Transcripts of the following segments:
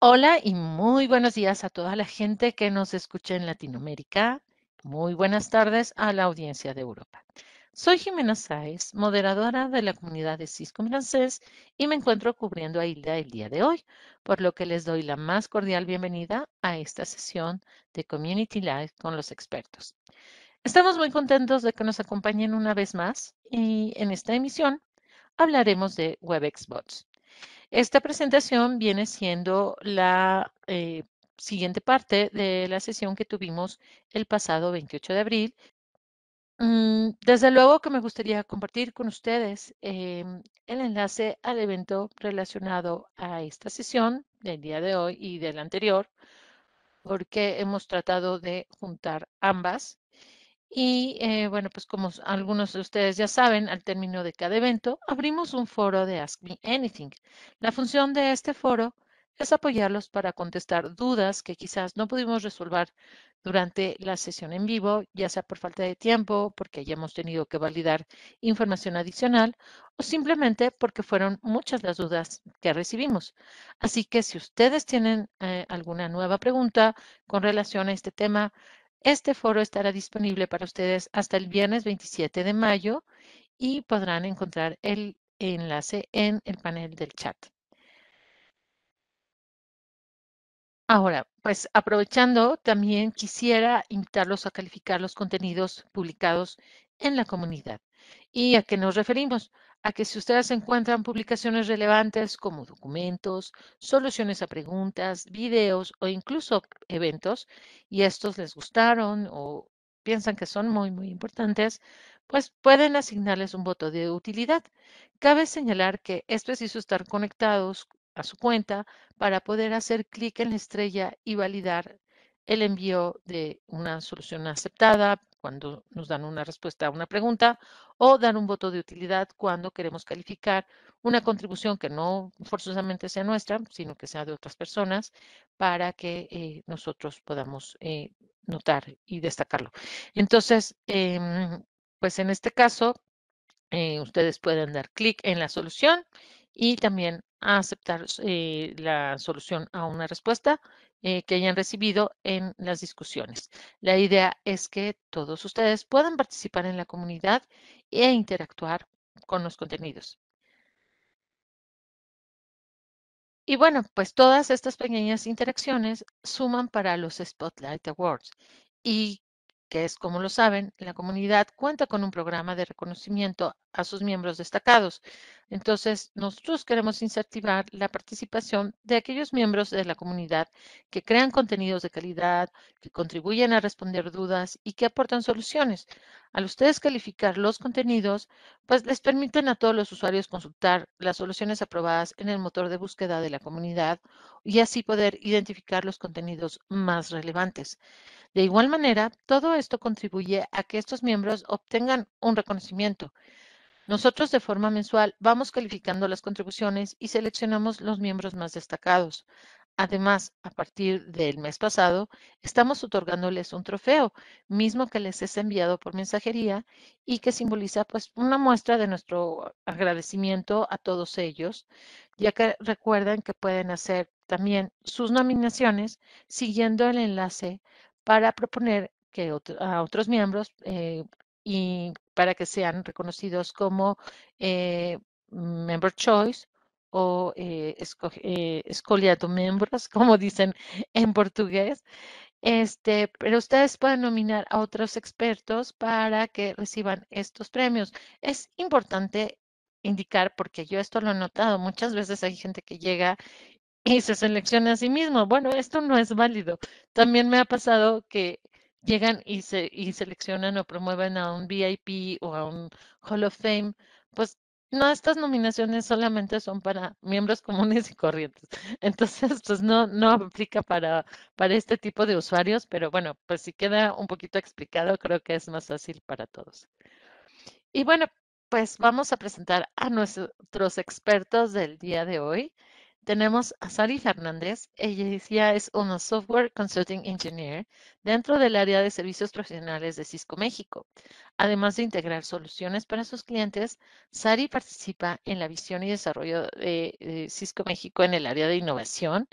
Hola y muy buenos días a toda la gente que nos escucha en Latinoamérica. Muy buenas tardes a la audiencia de Europa. Soy Jimena Sáez, moderadora de la comunidad de Cisco Francés y me encuentro cubriendo a Hilda el día de hoy, por lo que les doy la más cordial bienvenida a esta sesión de Community Live con los expertos. Estamos muy contentos de que nos acompañen una vez más y en esta emisión hablaremos de WebEx Bots. Esta presentación viene siendo la eh, siguiente parte de la sesión que tuvimos el pasado 28 de abril. Mm, desde luego que me gustaría compartir con ustedes em, el enlace al evento relacionado a esta sesión del día de hoy y del anterior, porque hemos tratado de juntar ambas y eh, bueno, pues como algunos de ustedes ya saben, al término de cada evento abrimos un foro de Ask Me Anything. La función de este foro es apoyarlos para contestar dudas que quizás no pudimos resolver durante la sesión en vivo, ya sea por falta de tiempo, porque hayamos tenido que validar información adicional o simplemente porque fueron muchas las dudas que recibimos. Así que si ustedes tienen eh, alguna nueva pregunta con relación a este tema, este foro estará disponible para ustedes hasta el viernes 27 de mayo y podrán encontrar el enlace en el panel del chat. Ahora, pues aprovechando, también quisiera invitarlos a calificar los contenidos publicados en la comunidad. ¿Y a qué nos referimos? A que si ustedes encuentran publicaciones relevantes como documentos, soluciones a preguntas, videos o incluso eventos, y estos les gustaron o piensan que son muy, muy importantes, pues pueden asignarles un voto de utilidad. Cabe señalar que es preciso estar conectados a su cuenta para poder hacer clic en la estrella y validar el envío de una solución aceptada, cuando nos dan una respuesta a una pregunta, o dar un voto de utilidad cuando queremos calificar una contribución que no forzosamente sea nuestra, sino que sea de otras personas, para que eh, nosotros podamos eh, notar y destacarlo. Entonces, em, pues en este caso, eh, ustedes pueden dar clic en la solución y también aceptar la solución a una respuesta eh, que hayan recibido en las discusiones. La idea es que todos ustedes puedan participar en la comunidad e interactuar con los contenidos. Y bueno, pues todas estas pequeñas interacciones suman para los Spotlight Awards y que es, como lo saben, la comunidad cuenta con un programa de reconocimiento a sus miembros destacados. Entonces, nosotros queremos incentivar la participación de aquellos miembros de la comunidad que crean contenidos de calidad, que contribuyen a responder dudas y que aportan soluciones. Al ustedes calificar los contenidos, pues les permiten a todos los usuarios consultar las soluciones aprobadas en el motor de búsqueda de la comunidad y así poder identificar los contenidos más relevantes. De igual manera, todo esto contribuye a que estos miembros obtengan un reconocimiento. Nosotros de forma mensual vamos calificando las contribuciones y seleccionamos los miembros más destacados. Además, a partir del mes pasado, estamos otorgándoles un trofeo, mismo que les es enviado por mensajería y que simboliza pues una muestra de nuestro agradecimiento a todos ellos, ya que recuerden que pueden hacer también sus nominaciones siguiendo el enlace para proponer que a otros miembros eh, y para que sean reconocidos como eh, member choice o eh, miembros eh, miembros, como dicen en portugués. Este, pero ustedes pueden nominar a otros expertos para que reciban estos premios. Es importante indicar, porque yo esto lo he notado, muchas veces hay gente que llega y se selecciona a sí mismo. Bueno, esto no es válido. También me ha pasado que llegan y, se, seleccionan o promueven a un VIP o a un Hall of Fame. Pues no, estas nominaciones solamente son para miembros comunes y corrientes. Entonces, pues no, no aplica para, para este tipo de usuarios, pero bueno, pues si queda un poquito explicado, creo que es más fácil para todos. Y bueno, pues vamos a presentar a nuestros expertos del día de hoy tenemos a Sari Fernández. Ella es una Software Consulting Engineer dentro del área de servicios profesionales de Cisco México. Además de integrar soluciones para sus clientes, Sari participa en la visión y desarrollo de Cisco México en el área de innovación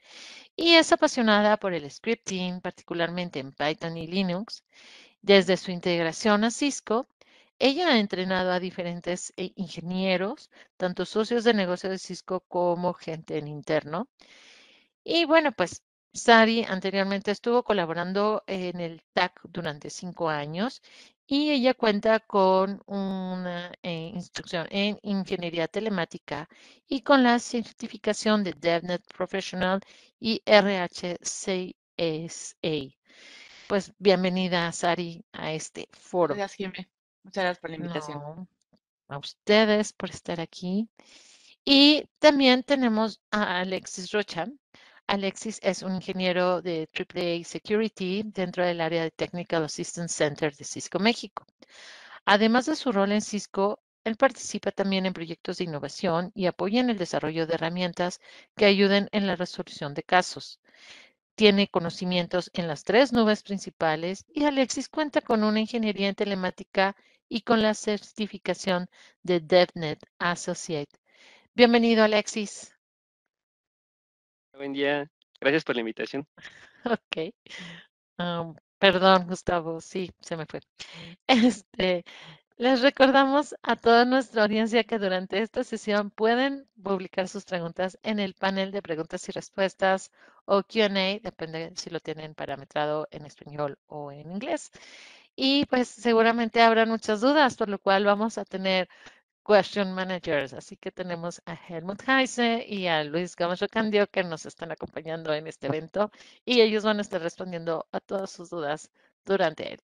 y es apasionada por el scripting, particularmente en Python y Linux. Desde su integración a Cisco, ella ha entrenado a diferentes eh, ingenieros, tanto socios de negocio de Cisco como gente en interno. Y bueno, pues Sari anteriormente estuvo colaborando en el TAC durante cinco años y ella cuenta con una eh, instrucción en ingeniería telemática y con la certificación de DevNet Professional y RHCSA. Pues bienvenida, Sari, a este foro. Gracias, Muchas gracias por la invitación. a ustedes por estar aquí. Y también tenemos a Alexis Rocha. Alexis es un ingeniero de AAA Security dentro del área de Technical Assistance Center de Cisco México. Además de su rol en Cisco, él participa también en proyectos de innovación y apoya en el desarrollo de herramientas que ayuden en la resolución de casos. Tiene conocimientos en las tres nubes principales y Alexis cuenta con una ingeniería en telemática y con la certificación de DevNet Associate. Bienvenido, Alexis. Buen día. Gracias por la invitación. Ok. Ah, perdón, Gustavo. Sí, se me fue. Este, les recordamos a toda nuestra audiencia que durante esta sesión pueden publicar sus preguntas en el panel de preguntas y respuestas o QA, depende si lo tienen parametrado en español o en inglés y pues seguramente habrá muchas dudas, por lo cual vamos a tener question managers. Así que tenemos a Helmut Heise y a Luis Gamacho Candio que nos están acompañando en este evento y ellos van a estar respondiendo a todas sus dudas durante él.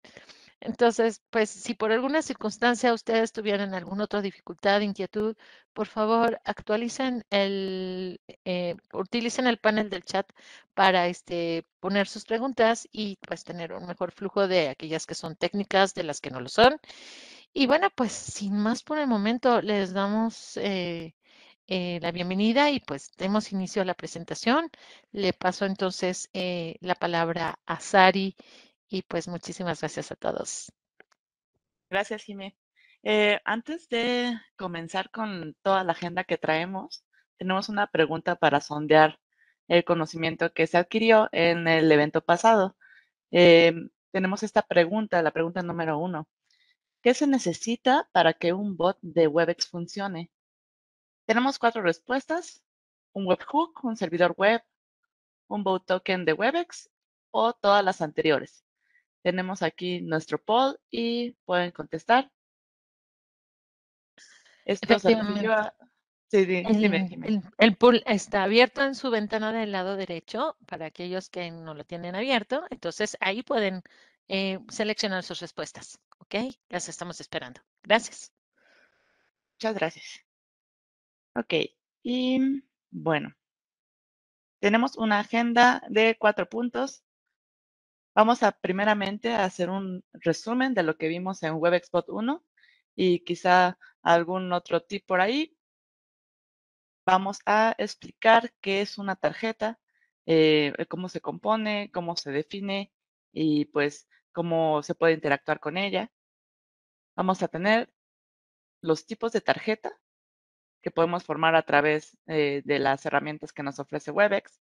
Entonces, pues si por alguna circunstancia ustedes tuvieran alguna otra dificultad, inquietud, por favor actualicen el, eh, utilicen el panel del chat para este, poner sus preguntas y pues tener un mejor flujo de aquellas que son técnicas, de las que no lo son. Y bueno, pues sin más por el momento, les damos eh, eh, la bienvenida y pues demos inicio a la presentación. Le paso entonces la palabra a Sari y pues muchísimas gracias a todos. Gracias, Jimé. Eh, antes de comenzar con toda la agenda que traemos, tenemos una pregunta para sondear el conocimiento que se adquirió en el evento pasado. Em, tenemos esta pregunta, la pregunta número uno. ¿Qué se necesita para que un bot de WebEx funcione? Tenemos cuatro respuestas. Un webhook, un servidor web, un bot token de WebEx o todas las anteriores. Tenemos aquí nuestro poll y pueden contestar. sí, el, poll está abierto en su ventana del lado derecho para aquellos que no lo tienen abierto. Entonces ahí pueden eh, seleccionar sus respuestas. ¿Ok? Las estamos esperando. Gracias. Muchas gracias. Ok. Y bueno, tenemos una agenda de cuatro puntos Vamos a primeramente hacer un resumen de lo que vimos en WebExpot 1 y quizá algún otro tip por ahí. Vamos a explicar qué es una tarjeta, eh, eh, cómo se compone, cómo se define y pues cómo se puede interactuar con ella. Vamos a tener los tipos de tarjeta que podemos formar a través eh, de las herramientas que nos ofrece WebEx.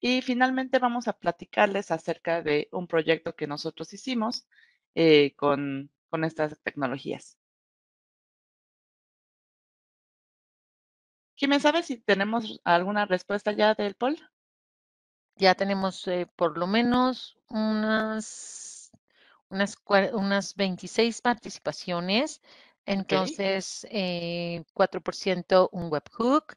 Y finalmente vamos a platicarles acerca de un proyecto que nosotros hicimos eh, con, con estas tecnologías. Jiménez, sabe si tenemos alguna respuesta ya del poll? Ya tenemos eh, por lo menos unas, unas, unas 26 participaciones. Entonces, 4% eh, un webhook,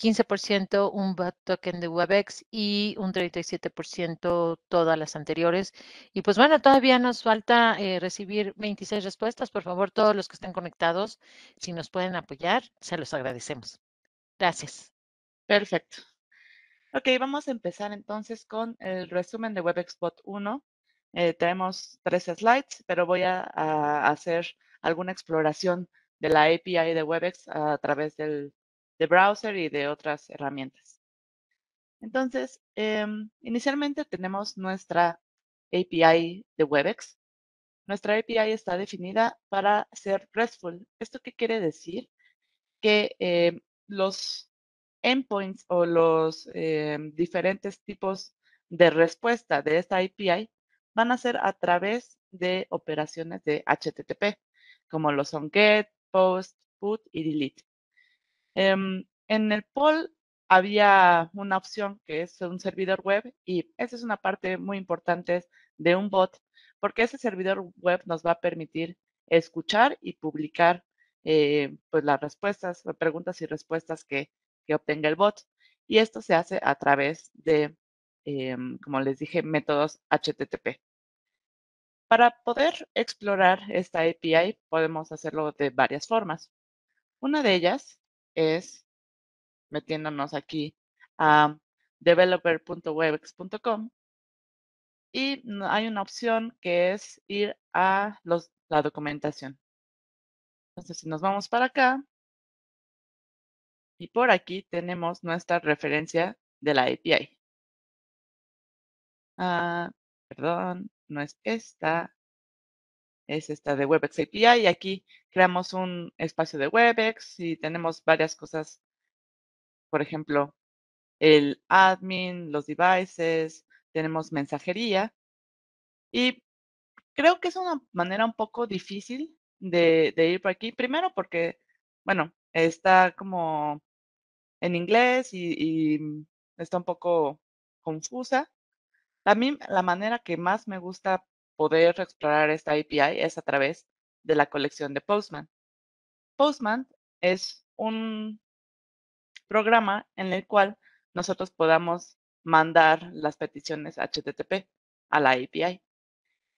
15% un bot token de WebEx y un 37% todas las anteriores. Y pues bueno, todavía nos falta eh, recibir 26 respuestas. Por favor, todos los que estén conectados, si nos pueden apoyar, se los agradecemos. Gracias. Perfecto. Ok, vamos a empezar entonces con el resumen de WebEx Bot 1. Eh, tenemos tres slides, pero voy a hacer alguna exploración de la API de WebEx a través del de browser y de otras herramientas. Entonces, em, inicialmente tenemos nuestra API de WebEx. Nuestra API está definida para ser RESTful. ¿Esto qué quiere decir? Que em, los endpoints o los em, diferentes tipos de respuesta de esta API van a ser a través de operaciones de HTTP, como lo son get, post, put y delete. Em, en el poll había una opción que es un servidor web y esa es una parte muy importante de un bot, porque ese servidor web nos va a permitir escuchar y publicar eh, pues las respuestas, preguntas y respuestas que, que, obtenga el bot. Y esto se hace a través de, em, como les dije, métodos HTTP. Para poder explorar esta API podemos hacerlo de varias formas. Una de ellas es metiéndonos aquí a developer.webex.com y hay una opción que es ir a los, la documentación. Entonces, si nos vamos para acá, y por aquí tenemos nuestra referencia de la API. Ah, perdón, no es esta, es esta de WebEx API y aquí creamos un espacio de WebEx y tenemos varias cosas, por ejemplo, el admin, los devices, tenemos mensajería y creo que es una manera un poco difícil de, ir por aquí, primero porque, bueno, está como en inglés y, y mm, está un poco confusa. mí la manera que más me gusta poder explorar esta API es a través de la colección de Postman. Postman es un programa en el cual nosotros podamos mandar las peticiones HTTP a la API.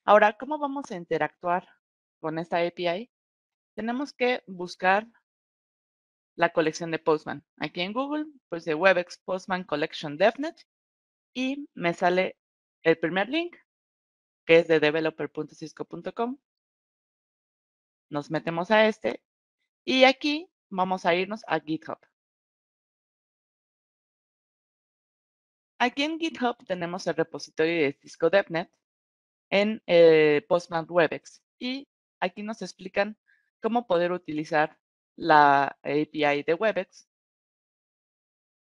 Ahora, ¿cómo vamos a interactuar con esta API? Tenemos que buscar la colección de Postman. Aquí en Google, pues de WebEx Postman Collection DevNet y me sale el primer link que es de developer.cisco.com. Nos metemos a este y aquí vamos a irnos a GitHub. Aquí en GitHub tenemos el repositorio de Cisco DevNet en eh, Postman WebEx y aquí nos explican cómo poder utilizar la API de WebEx.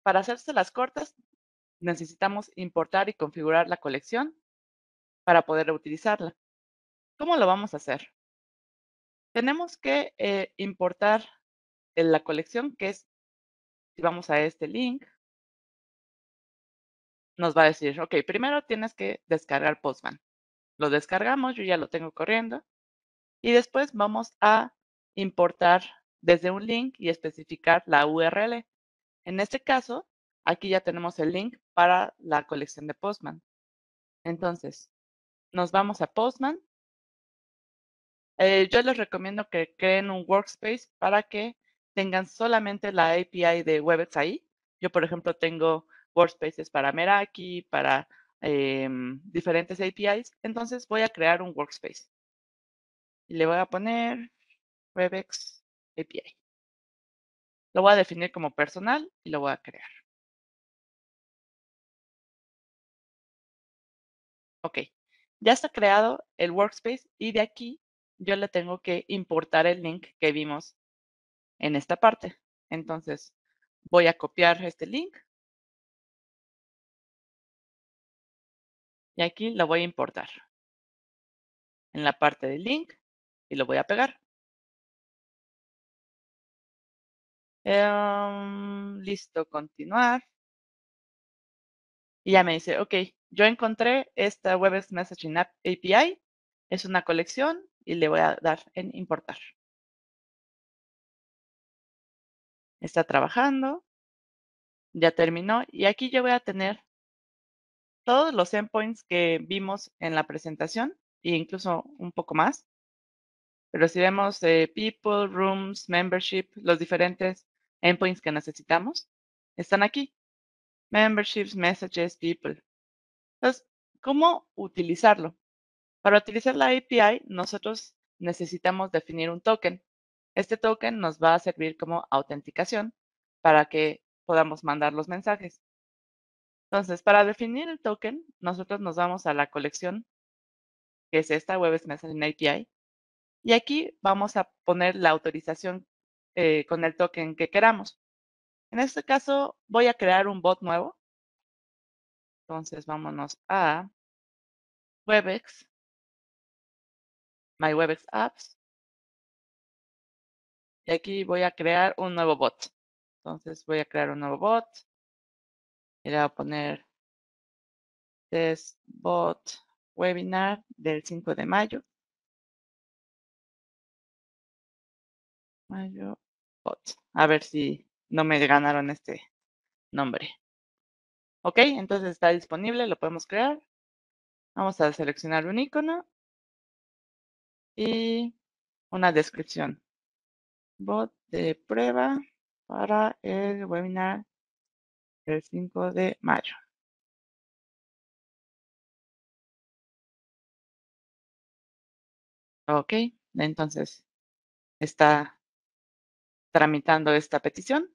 Para hacerse las cortas, necesitamos importar y configurar la colección para poder utilizarla. ¿Cómo lo vamos a hacer? Tenemos que eh, importar en la colección, que es, si vamos a este link, nos va a decir, ok, primero tienes que descargar Postman. Lo descargamos, yo ya lo tengo corriendo. Y después vamos a importar desde un link y especificar la URL. En este caso, aquí ya tenemos el link para la colección de Postman. Entonces, nos vamos a Postman. Eh, yo les recomiendo que creen un workspace para que tengan solamente la API de Webex ahí. Yo, por ejemplo, tengo workspaces para Meraki, para em, diferentes APIs. Entonces voy a crear un workspace. Y le voy a poner Webex API. Lo voy a definir como personal y lo voy a crear. Ok. Ya está creado el workspace y de aquí yo le tengo que importar el link que vimos en esta parte. Entonces, voy a copiar este link. Y aquí lo voy a importar. En la parte del link y lo voy a pegar. Em, listo, continuar. Y ya me dice, ok, yo encontré esta Web Messaging API, es una colección y le voy a dar en importar. Está trabajando, ya terminó y aquí yo voy a tener todos los endpoints que vimos en la presentación e incluso un poco más. Pero si vemos eh, people, rooms, membership, los diferentes endpoints que necesitamos, están aquí. Memberships, messages, people. Entonces, ¿cómo utilizarlo? Para utilizar la API, nosotros necesitamos definir un token. Este token nos va a servir como autenticación para que podamos mandar los mensajes. Entonces, para definir el token, nosotros nos vamos a la colección, que es esta Web Messaging API, y aquí vamos a poner la autorización eh, con el token que queramos. En este caso, voy a crear un bot nuevo entonces vámonos a Webex, My Webex Apps. Y aquí voy a crear un nuevo bot. Entonces voy a crear un nuevo bot. Y le voy a poner test bot webinar del 5 de mayo. Mayo bot. A ver si no me ganaron este nombre. Ok, entonces está disponible, lo podemos crear. Vamos a seleccionar un icono y una descripción. Bot de prueba para el webinar del 5 de mayo. Ok, entonces está tramitando esta petición.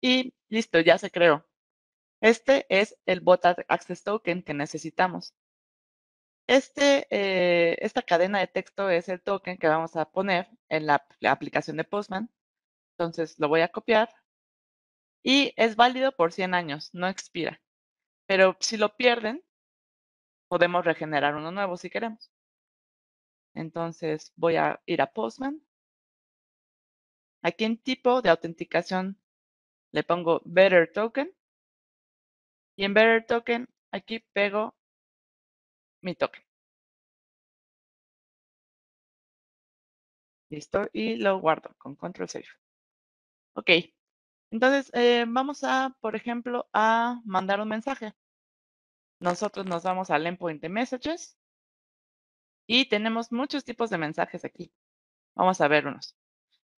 y listo, ya se creó. Este es el bot access token que necesitamos. Este, eh, esta cadena de texto es el token que vamos a poner en la, la aplicación de Postman. Entonces lo voy a copiar y es válido por 100 años, no expira. Pero si lo pierden, podemos regenerar uno nuevo si queremos. Entonces voy a ir a Postman. Aquí en tipo de autenticación le pongo Better Token y en Better Token aquí pego mi token. Listo, y lo guardo con control save. Ok, entonces eh, vamos a, por ejemplo, a mandar un mensaje. Nosotros nos vamos al endpoint de messages y tenemos muchos tipos de mensajes aquí. Vamos a ver unos.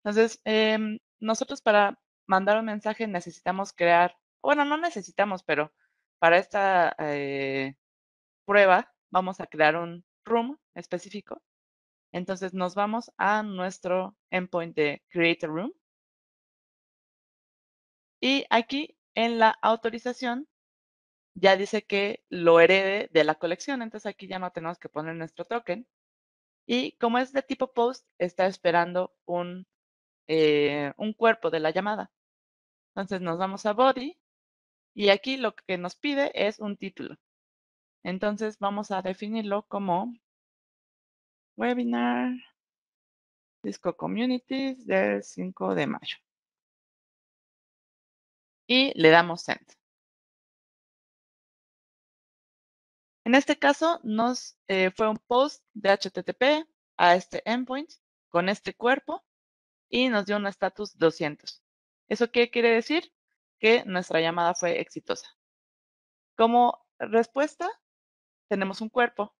Entonces, em, nosotros para mandar un mensaje necesitamos crear, bueno, no necesitamos, pero para esta eh, prueba vamos a crear un room específico. Entonces nos vamos a nuestro endpoint de create a room. Y aquí en la autorización ya dice que lo herede de la colección, entonces aquí ya no tenemos que poner nuestro token. Y como es de tipo post, está esperando un eh, un cuerpo de la llamada. Entonces nos vamos a body y aquí lo que nos pide es un título. Entonces vamos a definirlo como webinar Disco Communities del 5 de mayo. Y le damos send. En este caso nos eh, fue un post de HTTP a este endpoint con este cuerpo y nos dio un estatus 200. ¿Eso qué quiere decir? Que nuestra llamada fue exitosa. Como respuesta, tenemos un cuerpo.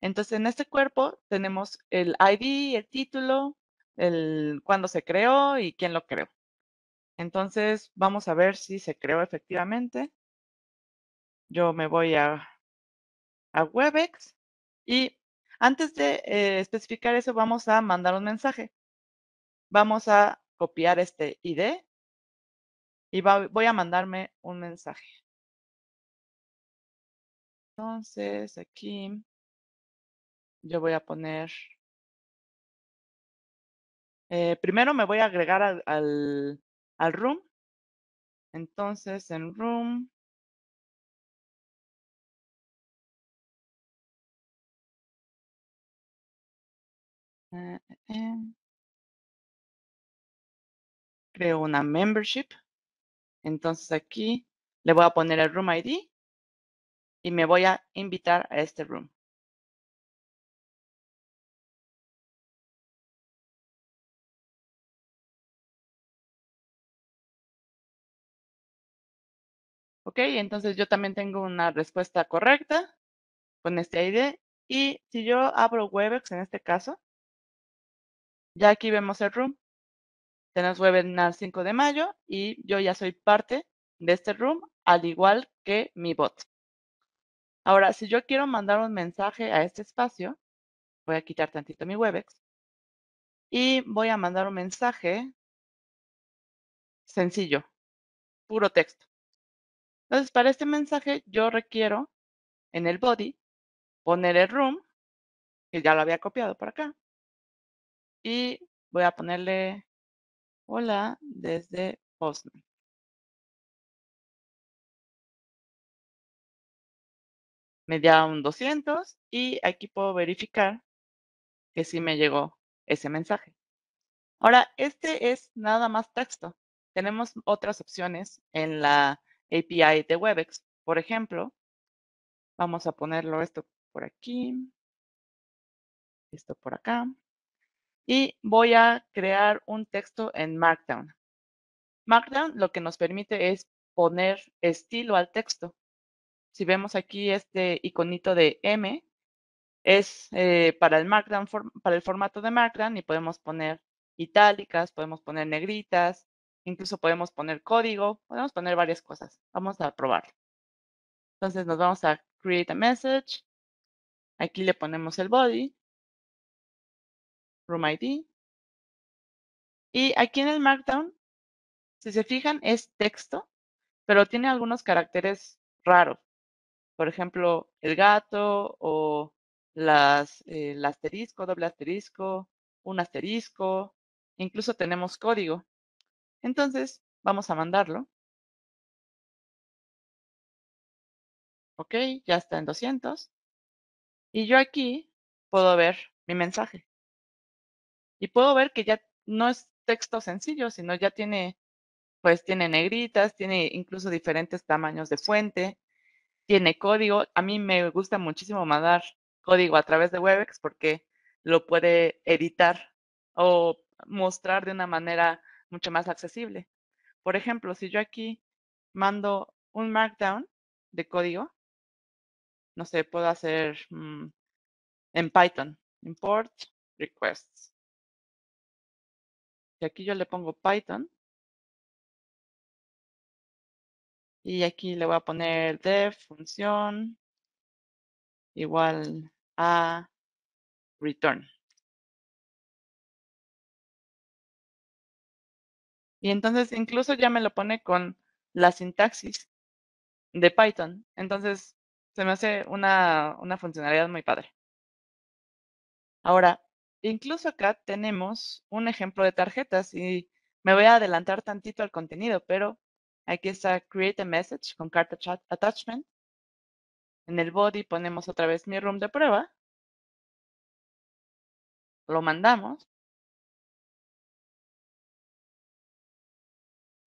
Entonces, en este cuerpo tenemos el ID, el título, el cuándo se creó y quién lo creó. Entonces, vamos a ver si se creó efectivamente. Yo me voy a, a Webex y antes de eh, especificar eso, vamos a mandar un mensaje. Vamos a copiar este ID y voy a mandarme un mensaje. Entonces, aquí yo voy a poner... Eh, primero me voy a agregar al, al, room. Entonces, en room eh, eh, creo una membership. Entonces aquí le voy a poner el room ID y me voy a invitar a este room. Ok, entonces yo también tengo una respuesta correcta con este ID. Y si yo abro Webex en este caso, ya aquí vemos el room. Tenemos webinar 5 de mayo y yo ya soy parte de este room, al igual que mi bot. Ahora, si yo quiero mandar un mensaje a este espacio, voy a quitar tantito mi Webex y voy a mandar un mensaje sencillo, puro texto. Entonces, para este mensaje yo requiero en el body poner el room, que ya lo había copiado por acá, y voy a ponerle Hola desde Postman. Me da un 200 y aquí puedo verificar que sí me llegó ese mensaje. Ahora, este es nada más texto. Tenemos otras opciones en la API de Webex. Por ejemplo, vamos a ponerlo esto por aquí, esto por acá y voy a crear un texto en Markdown. Markdown lo que nos permite es poner estilo al texto. Si vemos aquí este iconito de M, es eh, para, el Markdown, para el formato de Markdown y podemos poner itálicas, podemos poner negritas, incluso podemos poner código, podemos poner varias cosas. Vamos a probarlo. Entonces nos vamos a Create a Message. Aquí le ponemos el body. Room ID. Y aquí en el Markdown, si se fijan, es texto, pero tiene algunos caracteres raros. Por ejemplo, el gato o eh, el asterisco, doble asterisco, un asterisco. Incluso tenemos código. Entonces, vamos a mandarlo. Ok, ya está en 200. Y yo aquí puedo ver mi mensaje y puedo ver que ya no es texto sencillo, sino ya tiene, pues tiene negritas, tiene incluso diferentes tamaños de fuente, tiene código. A mí me gusta muchísimo mandar código a través de Webex porque lo puede editar o mostrar de una manera mucho más accesible. Por ejemplo, si yo aquí mando un markdown de código, no sé, puedo hacer mm, en Python, import requests. Y aquí yo le pongo Python. Y aquí le voy a poner def función igual a return. Y entonces incluso ya me lo pone con la sintaxis de Python. Entonces se me hace una, una funcionalidad muy padre. Ahora, Incluso acá tenemos un ejemplo de tarjetas y me voy a adelantar tantito al contenido, pero aquí está Create a Message con chat Attachment. En el body ponemos otra vez mi room de prueba. Lo mandamos.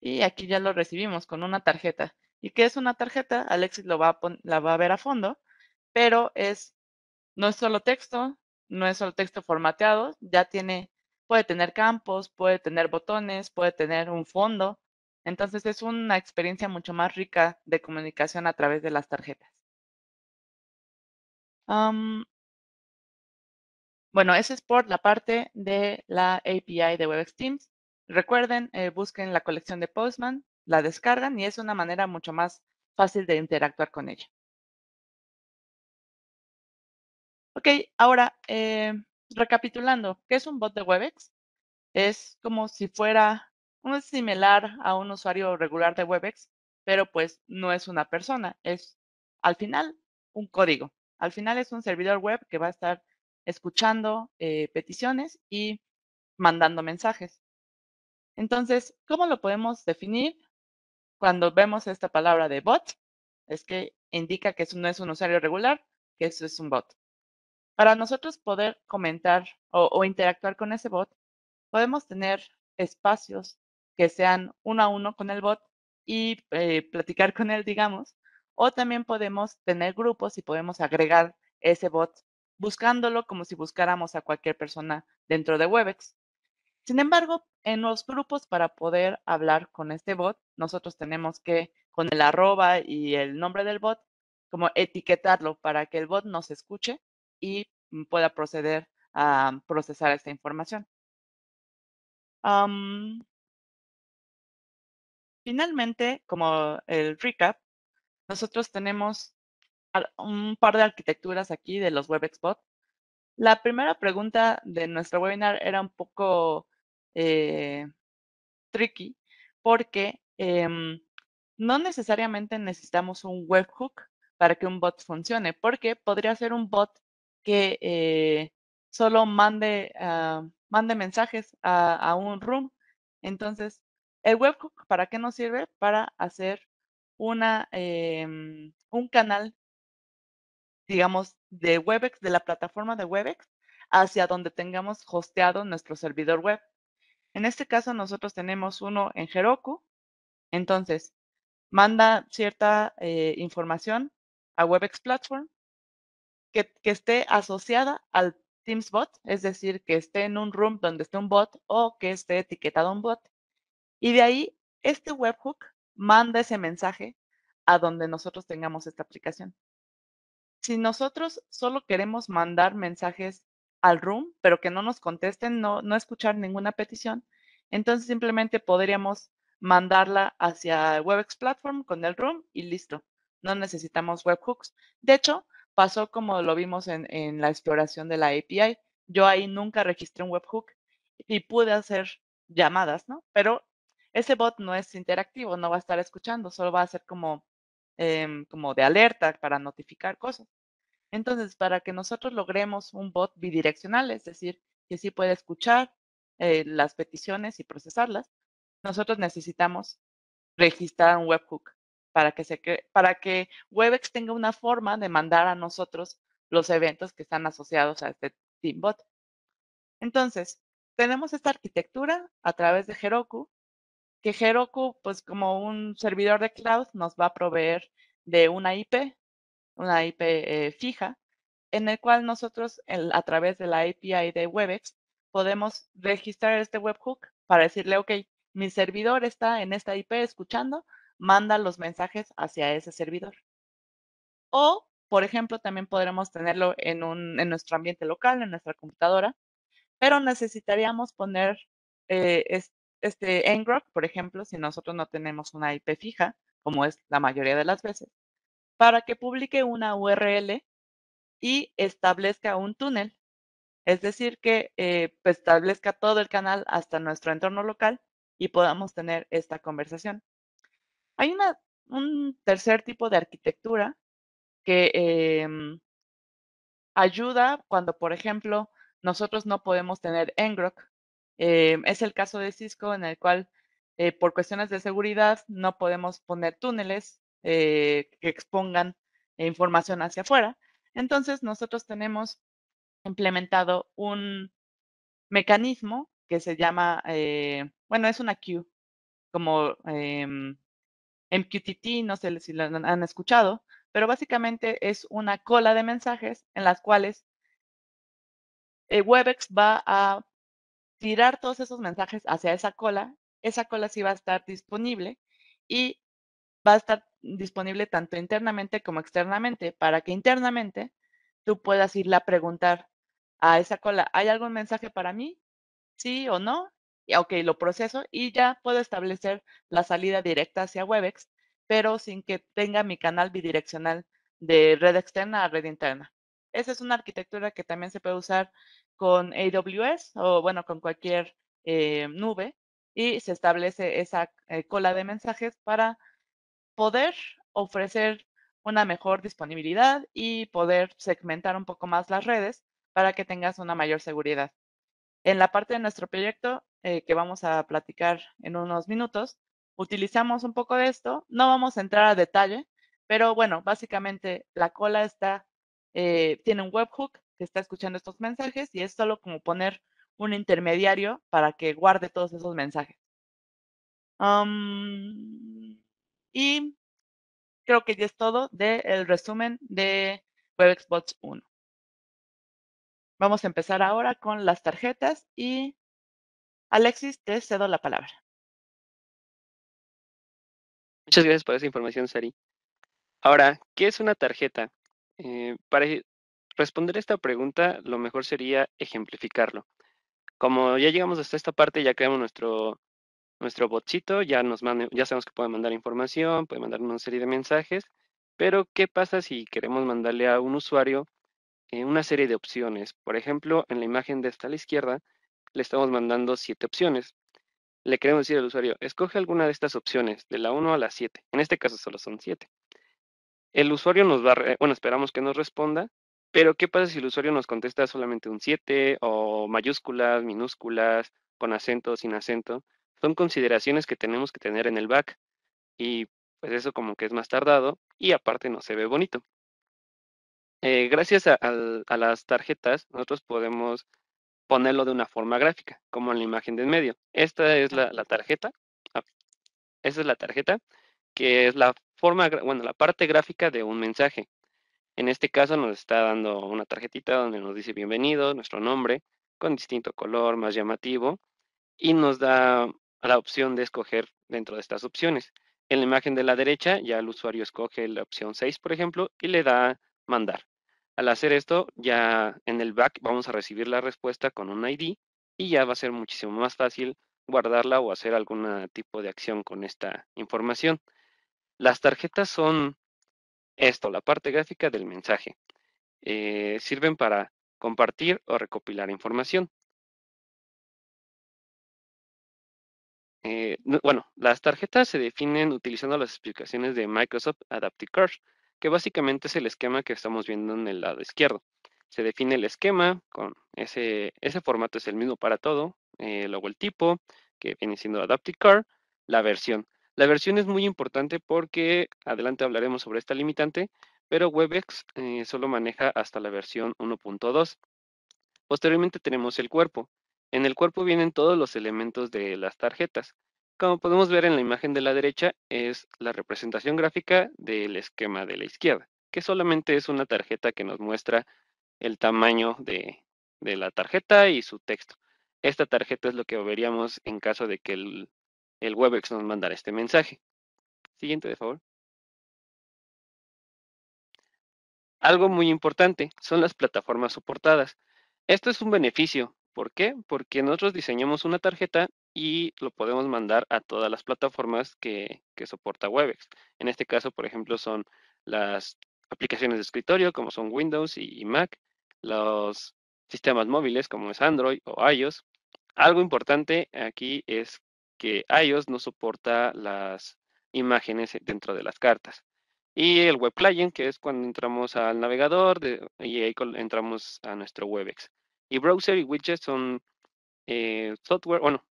Y aquí ya lo recibimos con una tarjeta. ¿Y qué es una tarjeta? Alexis lo va la va a ver a fondo, pero es no es solo texto, no es solo texto formateado, ya tiene, puede tener campos, puede tener botones, puede tener un fondo. Entonces es una experiencia mucho más rica de comunicación a través de las tarjetas. bueno, ese es por la parte de la API de WebEx Teams. Recuerden, eh, busquen la colección de Postman, la descargan y es una manera mucho más fácil de interactuar con ella. Ok, ahora, eh, recapitulando, ¿qué es un bot de Webex? Es como si fuera un similar a un usuario regular de Webex, pero pues no es una persona, es al final un código. Al final es un servidor web que va a estar escuchando eh, peticiones y mandando mensajes. Entonces, ¿cómo lo podemos definir? Cuando vemos esta palabra de bot, es que indica que eso no es un usuario regular, que eso es un bot. Para nosotros poder comentar o, interactuar con ese bot, podemos tener espacios que sean uno a uno con el bot y eh, platicar con él, digamos, o también podemos tener grupos y podemos agregar ese bot buscándolo como si buscáramos a cualquier persona dentro de Webex. Sin embargo, en los grupos para poder hablar con este bot, nosotros tenemos que, con el arroba y el nombre del bot, como etiquetarlo para que el bot nos escuche y mm, pueda proceder a procesar esta información. finalmente, como el recap, nosotros tenemos un par de arquitecturas aquí de los WebExBot. La primera pregunta de nuestro webinar era un poco eh, tricky porque em, no necesariamente necesitamos un webhook para que un bot funcione, porque podría ser un bot que eh, solo mande, ah, mande mensajes a, un room. Entonces, el webhook, ¿para qué nos sirve? Para hacer una, em, un canal, digamos, de WebEx, de la plataforma de WebEx, hacia donde tengamos hosteado nuestro servidor web. En este caso, nosotros tenemos uno en Heroku. Entonces, manda cierta eh, información a WebEx Platform que, esté asociada al Teams bot, es decir, que esté en un room donde esté un bot o que esté etiquetado un bot. Y de ahí, este webhook manda ese mensaje a donde nosotros tengamos esta aplicación. Si nosotros solo queremos mandar mensajes al room, pero que no nos contesten, no, no escuchar ninguna petición, entonces simplemente podríamos mandarla hacia WebEx Platform con el room y listo. No necesitamos webhooks. De hecho, Pasó como lo vimos en, la exploración de la API. Yo ahí nunca registré un webhook y pude hacer llamadas, ¿no? Pero ese bot no es interactivo, no va a estar escuchando, solo va a ser como, em, como de alerta para notificar cosas. Entonces, para que nosotros logremos un bot bidireccional, es decir, que sí puede escuchar eh, las peticiones y procesarlas, nosotros necesitamos registrar un webhook para que, se para que Webex tenga una forma de mandar a nosotros los eventos que están asociados a este Teambot. Entonces, tenemos esta arquitectura a través de Heroku, que Heroku, pues como un servidor de cloud, nos va a proveer de una IP, una IP eh, fija, en el cual nosotros a través de la API de Webex podemos registrar este webhook para decirle, ok, mi servidor está en esta IP escuchando, manda los mensajes hacia ese servidor. O, por ejemplo, también podremos tenerlo en, nuestro ambiente local, en nuestra computadora, pero necesitaríamos poner eh, este ngrok, por ejemplo, si nosotros no tenemos una IP fija, como es la mayoría de las veces, para que publique una URL y establezca un túnel. Es decir, que eh, pues, establezca todo el canal hasta nuestro entorno local y podamos tener esta conversación. Hay una, un tercer tipo de arquitectura que em, ayuda cuando, por ejemplo, nosotros no podemos tener engroc. Em, es el caso de Cisco en el cual, eh, por cuestiones de seguridad, no podemos poner túneles eh, que expongan información hacia afuera. Entonces, nosotros tenemos implementado un mecanismo que se llama, eh, bueno, es una queue, como em, MQTT, no sé si lo han escuchado, pero básicamente es una cola de mensajes en las cuales eh, Webex va a tirar todos esos mensajes hacia esa cola. Esa cola sí va a estar disponible y va a estar disponible tanto internamente como externamente para que internamente tú puedas irla a preguntar a esa cola, ¿hay algún mensaje para mí? ¿Sí o no? y ok, lo proceso y ya puedo establecer la salida directa hacia WebEx, pero sin que tenga mi canal bidireccional de red externa a red interna. Esa es una arquitectura que también se puede usar con AWS o bueno, con cualquier eh, nube y se establece esa eh, cola de mensajes para poder ofrecer una mejor disponibilidad y poder segmentar un poco más las redes para que tengas una mayor seguridad. En la parte de nuestro proyecto eh, que vamos a platicar en unos minutos, utilizamos un poco de esto. No vamos a entrar a detalle, pero bueno, básicamente la cola está, eh, tiene un webhook que está escuchando estos mensajes y es solo como poner un intermediario para que guarde todos esos mensajes. y creo que ya es todo del resumen de WebExbots 1. Vamos a empezar ahora con las tarjetas y Alexis, te cedo la palabra. Muchas gracias por esa información, Sari. Ahora, ¿qué es una tarjeta? Eh, para e-, responder esta pregunta, lo mejor sería ejemplificarlo. Como ya llegamos hasta esta parte, ya creamos nuestro, nuestro botcito, ya, sabemos que puede mandar información, puede mandar una serie de mensajes, pero ¿qué pasa si queremos mandarle a un usuario eh, una serie de opciones? Por ejemplo, en la imagen de esta a la izquierda, le estamos mandando siete opciones. Le queremos decir al usuario, escoge alguna de estas opciones, de la 1 a la 7. En este caso solo son siete. El usuario nos va, bueno, esperamos que nos responda, pero ¿qué pasa si el usuario nos contesta solamente un 7 o mayúsculas, minúsculas, con acento, sin acento? Son consideraciones que tenemos que tener en el back y pues eso como que es más tardado y aparte no se ve bonito. Eh, gracias a, las tarjetas, nosotros podemos ponerlo de una forma gráfica, como en la imagen del medio. Esta es la, tarjeta. Ah, esta es la tarjeta, que es la forma, bueno, la parte gráfica de un mensaje. En este caso nos está dando una tarjetita donde nos dice bienvenido, nuestro nombre, con distinto color, más llamativo, y nos da la opción de escoger dentro de estas opciones. En la imagen de la derecha ya el usuario escoge la opción 6, por ejemplo, y le da mandar. Al hacer esto, ya en el back vamos a recibir la respuesta con un ID y ya va a ser muchísimo más fácil guardarla o hacer algún tipo de acción con esta información. Las tarjetas son esto, la parte gráfica del mensaje. Eh, sirven para compartir o recopilar información. Eh, bueno, las tarjetas se definen utilizando las explicaciones de Microsoft Adaptive Cards que básicamente es el esquema que estamos viendo en el lado izquierdo. Se define el esquema, con ese, formato es el mismo para todo, eh, luego el tipo, que viene siendo Adaptive Car, la versión. La versión es muy importante porque adelante hablaremos sobre esta limitante, pero WebEx eh, solo maneja hasta la versión 1.2. Posteriormente tenemos el cuerpo. En el cuerpo vienen todos los elementos de las tarjetas. Como podemos ver en la imagen de la derecha, es la representación gráfica del esquema de la izquierda, que solamente es una tarjeta que nos muestra el tamaño de, la tarjeta y su texto. Esta tarjeta es lo que veríamos en caso de que el, el WebEx nos mandara este mensaje. Siguiente, de favor. Algo muy importante son las plataformas soportadas. Esto es un beneficio. ¿Por qué? Porque nosotros diseñamos una tarjeta y lo podemos mandar a todas las plataformas que, soporta Webex. En este caso, por ejemplo, son las aplicaciones de escritorio como son Windows y, Mac, los sistemas móviles como es Android o iOS. Algo importante aquí es que iOS no soporta las imágenes dentro de las cartas. Y el web client, que es cuando entramos al navegador y ahí entramos a nuestro WebEx. Y browser y widget son eh, software, bueno,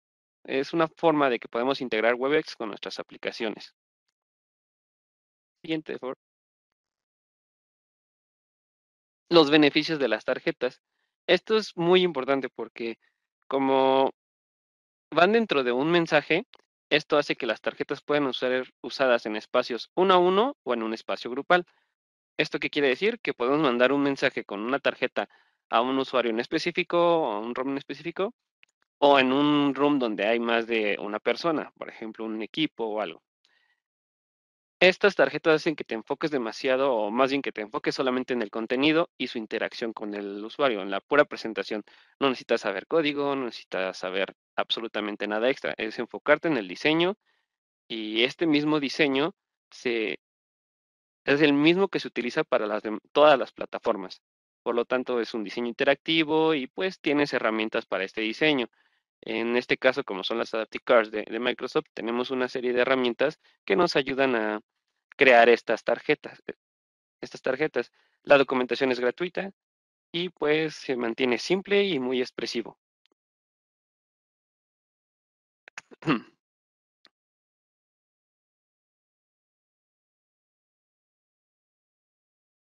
es una forma de que podemos integrar WebEx con nuestras aplicaciones. Siguiente, por favor. Los beneficios de las tarjetas. Esto es muy importante porque como van dentro de un mensaje, esto hace que las tarjetas puedan ser usadas en espacios uno a uno o en un espacio grupal. ¿Esto qué quiere decir? Que podemos mandar un mensaje con una tarjeta a un usuario en específico o a un ROM en específico o en un room donde hay más de una persona, por ejemplo, un equipo o algo. Estas tarjetas hacen que te enfoques demasiado o más bien que te enfoques solamente en el contenido y su interacción con el usuario, en la pura presentación. No necesitas saber código, no necesitas saber absolutamente nada extra, es enfocarte en el diseño y este mismo diseño es el mismo que se utiliza para las todas las plataformas. Por lo tanto, es un diseño interactivo y pues tienes herramientas para este diseño. En este caso, como son las Adaptive Cards de, Microsoft, tenemos una serie de herramientas que nos ayudan a crear estas tarjetas. Eh, estas tarjetas. La documentación es gratuita y pues se mantiene simple y muy expresivo.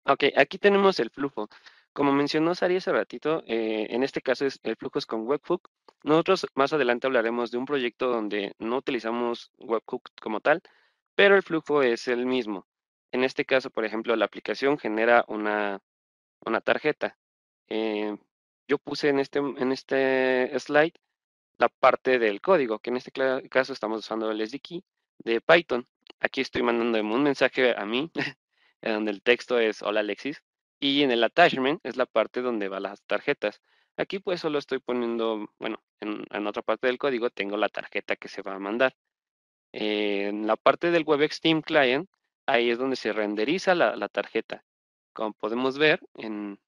Ok, aquí tenemos el flujo. Como mencionó Sari hace ratito, eh, en este caso es el flujo es con webhook. Nosotros más adelante hablaremos de un proyecto donde no utilizamos webhook como tal, pero el flujo es el mismo. En este caso, por ejemplo, la aplicación genera una, tarjeta. Eh, yo puse en este, en este slide la parte del código, que en este caso estamos usando el SDK de Python. Aquí estoy mandando un mensaje a mí, donde el texto es hola Alexis, y en el attachment es la parte donde van las tarjetas. Aquí pues solo estoy poniendo, bueno, en, otra parte del código tengo la tarjeta que se va a mandar. en la parte del WebEx Team Client, ahí es donde se renderiza la, tarjeta. Como podemos ver, en,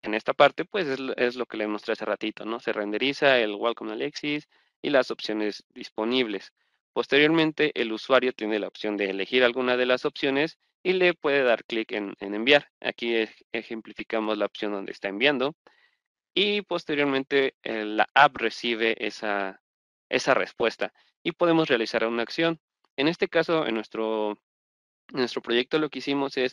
en esta parte, pues es, es, lo que le mostré hace ratito, ¿no? Se renderiza el Welcome Alexis y las opciones disponibles. Posteriormente, el usuario tiene la opción de elegir alguna de las opciones y le puede dar clic en, enviar. Aquí ejemplificamos la opción donde está enviando y posteriormente eh, la app recibe esa, respuesta y podemos realizar una acción. En este caso, en nuestro, nuestro proyecto lo que hicimos es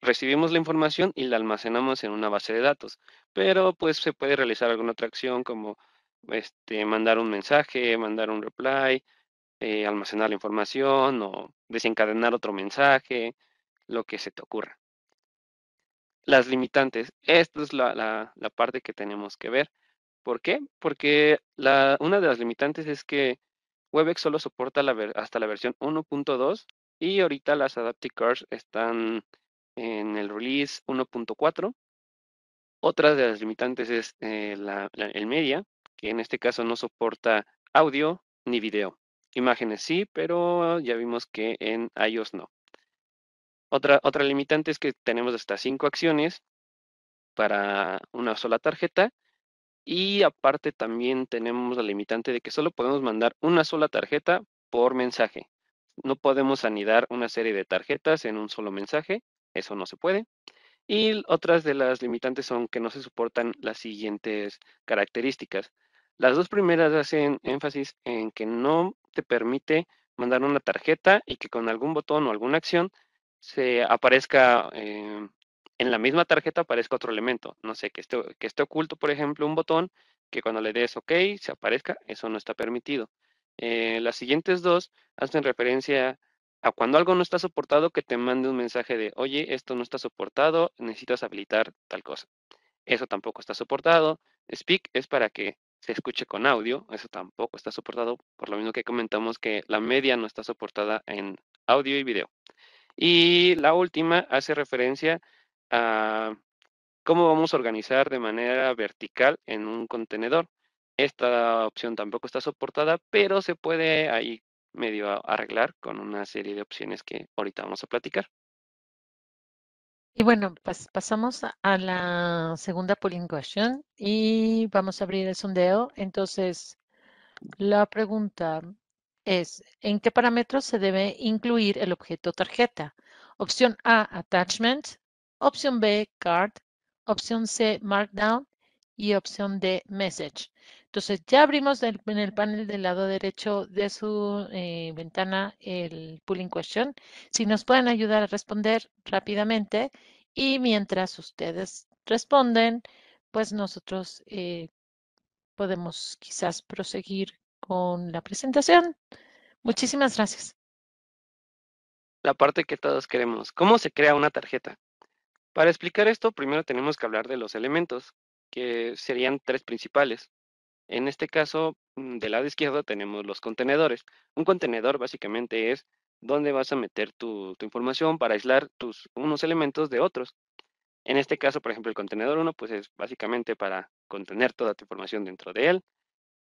recibimos la información y la almacenamos en una base de datos, pero pues se puede realizar alguna otra acción como este, mandar un mensaje, mandar un reply, eh, almacenar la información o desencadenar otro mensaje, lo que se te ocurra. Las limitantes. Esta es la, parte que tenemos que ver. ¿Por qué? Porque una de las limitantes es que Webex solo soporta hasta la versión 1.2 y ahorita las Adaptive Cars están en el release 1.4. Otra de las limitantes es eh, el media, que en este caso no soporta audio ni video. Imágenes sí, pero ya vimos que en iOS no. Otra, otra limitante es que tenemos hasta cinco acciones para una sola tarjeta. Y aparte también tenemos la limitante de que solo podemos mandar una sola tarjeta por mensaje. No podemos anidar una serie de tarjetas en un solo mensaje. Eso no se puede. Y otras de las limitantes son que no se soportan las siguientes características. Las dos primeras hacen énfasis en que no te permite mandar una tarjeta y que con algún botón o alguna acción se aparezca eh, en la misma tarjeta aparezca otro elemento. No sé, que esté, oculto, por ejemplo, un botón que cuando le des OK se aparezca, eso no está permitido. Eh, las siguientes dos hacen referencia a cuando algo no está soportado, que te mande un mensaje de, oye, esto no está soportado, necesitas habilitar tal cosa. Eso tampoco está soportado. Speak es para que se escuche con audio, eso tampoco está soportado, por lo mismo que comentamos que la media no está soportada en audio y video. Y la última hace referencia a cómo vamos a organizar de manera vertical en un contenedor. Esta opción tampoco está soportada, pero se puede ahí medio arreglar con una serie de opciones que ahorita vamos a platicar. Y bueno, pasamos a la segunda polling question y vamos a abrir el sondeo. Entonces, la pregunta es, ¿en qué parámetros se debe incluir el objeto tarjeta? Opción A, attachment. Opción B, card. Opción C, markdown. Y opción D, message. Entonces ya abrimos en el panel del lado derecho de su eh, ventana el pooling question. Si nos pueden ayudar a responder rápidamente y mientras ustedes responden, pues nosotros eh, podemos quizás proseguir con la presentación. Muchísimas gracias. La parte que todos queremos. ¿Cómo se crea una tarjeta? Para explicar esto, primero tenemos que hablar de los elementos, que serían tres principales. En este caso, mm, del lado izquierdo tenemos los contenedores. Un contenedor básicamente es donde vas a meter tu, información para aislar tus, unos elementos de otros. En este caso, por ejemplo, el contenedor 1, pues es básicamente para contener toda tu información dentro de él.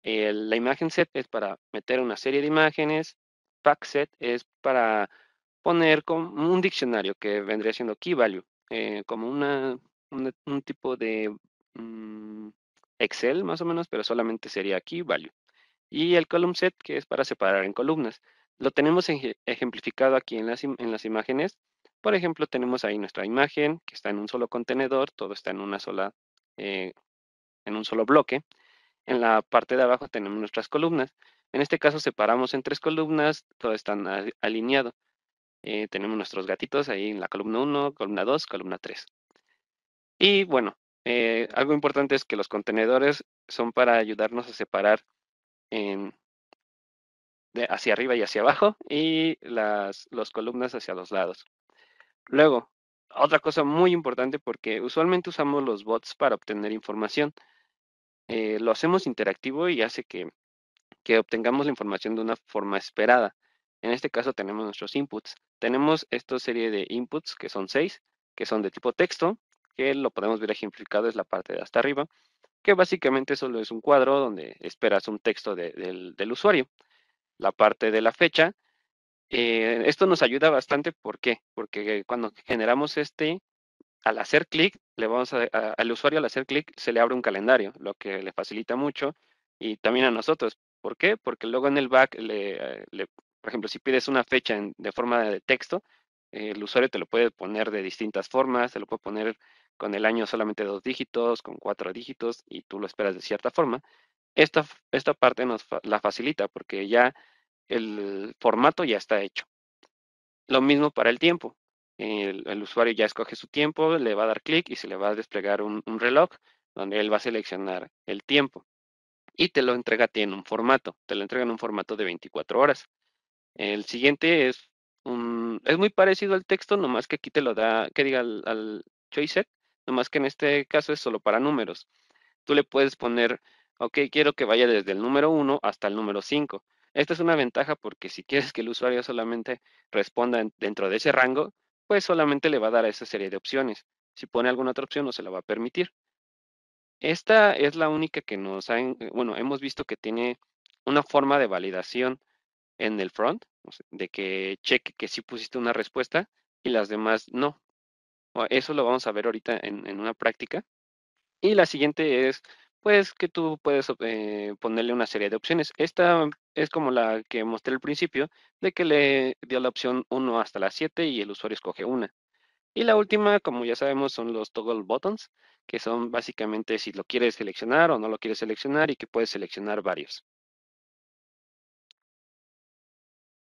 la imagen set es para meter una serie de imágenes. Pack set es para poner como un diccionario que vendría siendo key value, eh, como una, un tipo de, mm, Excel más o menos, pero solamente sería aquí value. Y el column set, que es para separar en columnas. Lo tenemos ejemplificado aquí en las, imágenes. Por ejemplo, tenemos ahí nuestra imagen, que está en un solo contenedor, todo está en una sola, eh, en un solo bloque. En la parte de abajo tenemos nuestras columnas. En este caso separamos en tres columnas, todo está alineado. Eh, tenemos nuestros gatitos ahí en la columna 1, columna 2, columna 3. Y bueno, eh, algo importante es que los contenedores son para ayudarnos a separar em, de hacia arriba y hacia abajo y las columnas hacia los lados. Luego, otra cosa muy importante porque usualmente usamos los bots para obtener información. Eh, lo hacemos interactivo y hace que, que obtengamos la información de una forma esperada. En este caso tenemos nuestros inputs. Tenemos esta serie de inputs que son seis, que son de tipo texto, que lo podemos ver ejemplificado es la parte de hasta arriba, que básicamente solo es un cuadro donde esperas un texto del, usuario. La parte de la fecha, eh, esto nos ayuda bastante, ¿por qué? Porque cuando generamos este, al hacer clic, le vamos al usuario al hacer clic se le abre un calendario, lo que le facilita mucho y también a nosotros. ¿Por qué? Porque luego en el back, le, eh, por ejemplo, si pides una fecha de forma de texto, el usuario te lo puede poner de distintas formas, te lo puede poner con el año solamente dos dígitos, con cuatro dígitos, y tú lo esperas de cierta forma, esta, esta parte nos la facilita porque ya el formato ya está hecho. Lo mismo para el tiempo. El, usuario ya escoge su tiempo, le va a dar clic y se le va a desplegar un, reloj donde él va a seleccionar el tiempo y te lo entrega a ti en un formato. Te lo entrega en un formato de 24 horas. El siguiente es un, es muy parecido al texto, nomás que aquí te lo da, que diga al, al choice set, más que en este caso es solo para números. Tú le puedes poner, ok, quiero que vaya desde el número 1 hasta el número 5. Esta es una ventaja porque si quieres que el usuario solamente responda dentro de ese rango, pues solamente le va a dar a esa serie de opciones. Si pone alguna otra opción, no se la va a permitir. Esta es la única que nos han, bueno, hemos visto que tiene una forma de validación en el front, de que cheque que sí pusiste una respuesta y las demás no. Eso lo vamos a ver ahorita en, una práctica. Y la siguiente es, pues, que tú puedes eh, ponerle una serie de opciones. Esta es como la que mostré al principio, de que le dio la opción 1 hasta la 7 y el usuario escoge una. Y la última, como ya sabemos, son los toggle buttons, que son básicamente si lo quieres seleccionar o no lo quieres seleccionar y que puedes seleccionar varios.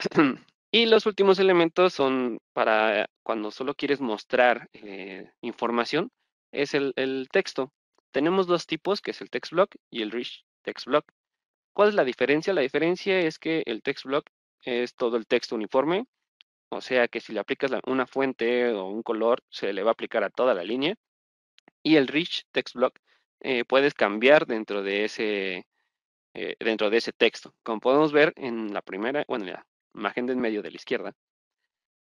Y los últimos elementos son para cuando solo quieres mostrar eh, información, es el, texto. Tenemos dos tipos, que es el text block y el rich text block. ¿Cuál es la diferencia? La diferencia es que el text block es todo el texto uniforme, o sea que si le aplicas una fuente o un color, se le va a aplicar a toda la línea. Y el rich text block eh, puedes cambiar dentro de ese eh, dentro de ese texto. Como podemos ver en la primera, bueno, ya imagen del medio de la izquierda,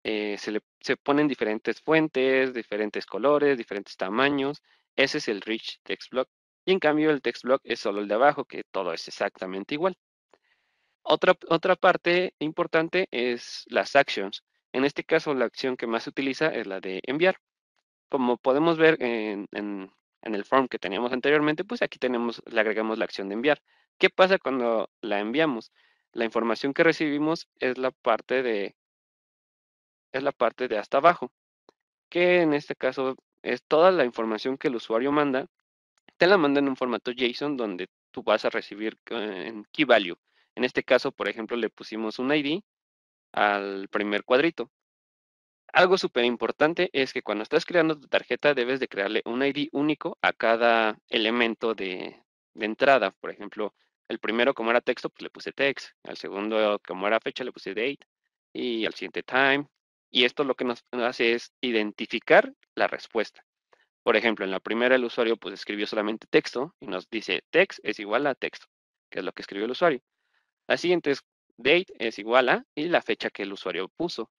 eh, se, le, se ponen diferentes fuentes, diferentes colores, diferentes tamaños. Ese es el rich text block. Y en cambio el text block es solo el de abajo, que todo es exactamente igual. Otra, otra parte importante es las actions. En este caso, la acción que más se utiliza es la de enviar. Como podemos ver en, en el form que teníamos anteriormente, pues aquí tenemos, le agregamos la acción de enviar. ¿Qué pasa cuando la enviamos? La información que recibimos es la parte de es la parte de hasta abajo, que en este caso es toda la información que el usuario manda, te la manda en un formato JSON donde tú vas a recibir eh, en key value. En este caso, por ejemplo, le pusimos un ID al primer cuadrito. Algo súper importante es que cuando estás creando tu tarjeta debes de crearle un ID único a cada elemento de entrada. Por ejemplo, el primero, como era texto, pues le puse text. Al segundo, como era fecha, le puse date. Y al siguiente, time. Y esto lo que nos hace es identificar la respuesta. Por ejemplo, en la primera el usuario pues escribió solamente texto y nos dice text es igual a texto, que es lo que escribió el usuario. La siguiente es date es igual a y la fecha que el usuario puso.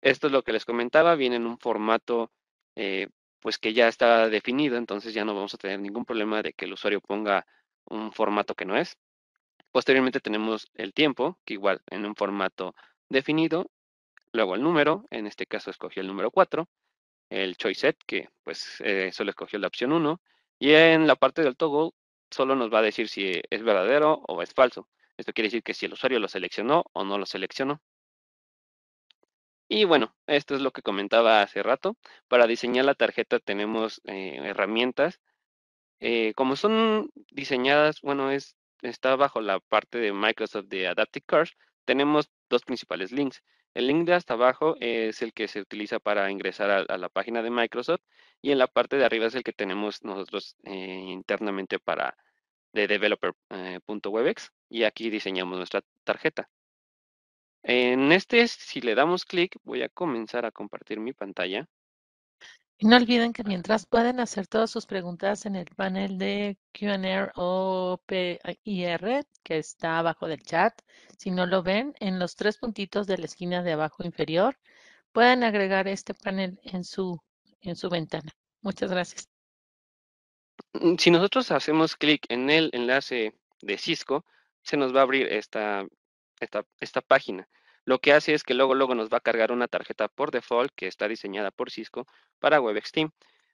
Esto es lo que les comentaba, viene en un formato eh, pues que ya está definido, entonces ya no vamos a tener ningún problema de que el usuario ponga un formato que no es. Posteriormente tenemos el tiempo, que igual en un formato definido. Luego el número, en este caso escogió el número 4. El choice set, que pues eh, solo escogió la opción 1. Y en la parte del toggle solo nos va a decir si es verdadero o es falso. Esto quiere decir que si el usuario lo seleccionó o no lo seleccionó. Y bueno, esto es lo que comentaba hace rato. Para diseñar la tarjeta tenemos eh, herramientas eh, como son diseñadas, bueno, es, está bajo la parte de Microsoft de Adaptive Cars, tenemos dos principales links. El link de hasta abajo es el que se utiliza para ingresar a, la página de Microsoft y en la parte de arriba es el que tenemos nosotros eh, internamente para de developer.webex eh, y aquí diseñamos nuestra tarjeta. En este, si le damos clic, voy a comenzar a compartir mi pantalla no olviden que mientras pueden hacer todas sus preguntas en el panel de Q&A o PIR que está abajo del chat. Si no lo ven, en los tres puntitos de la esquina de abajo inferior, pueden agregar este panel en su, en su ventana. Muchas gracias. Mm, si nosotros hacemos clic en el enlace de Cisco, se nos va a abrir esta, esta, esta página. Lo que hace es que luego, luego nos va a cargar una tarjeta por default que está diseñada por Cisco para WebEx Team.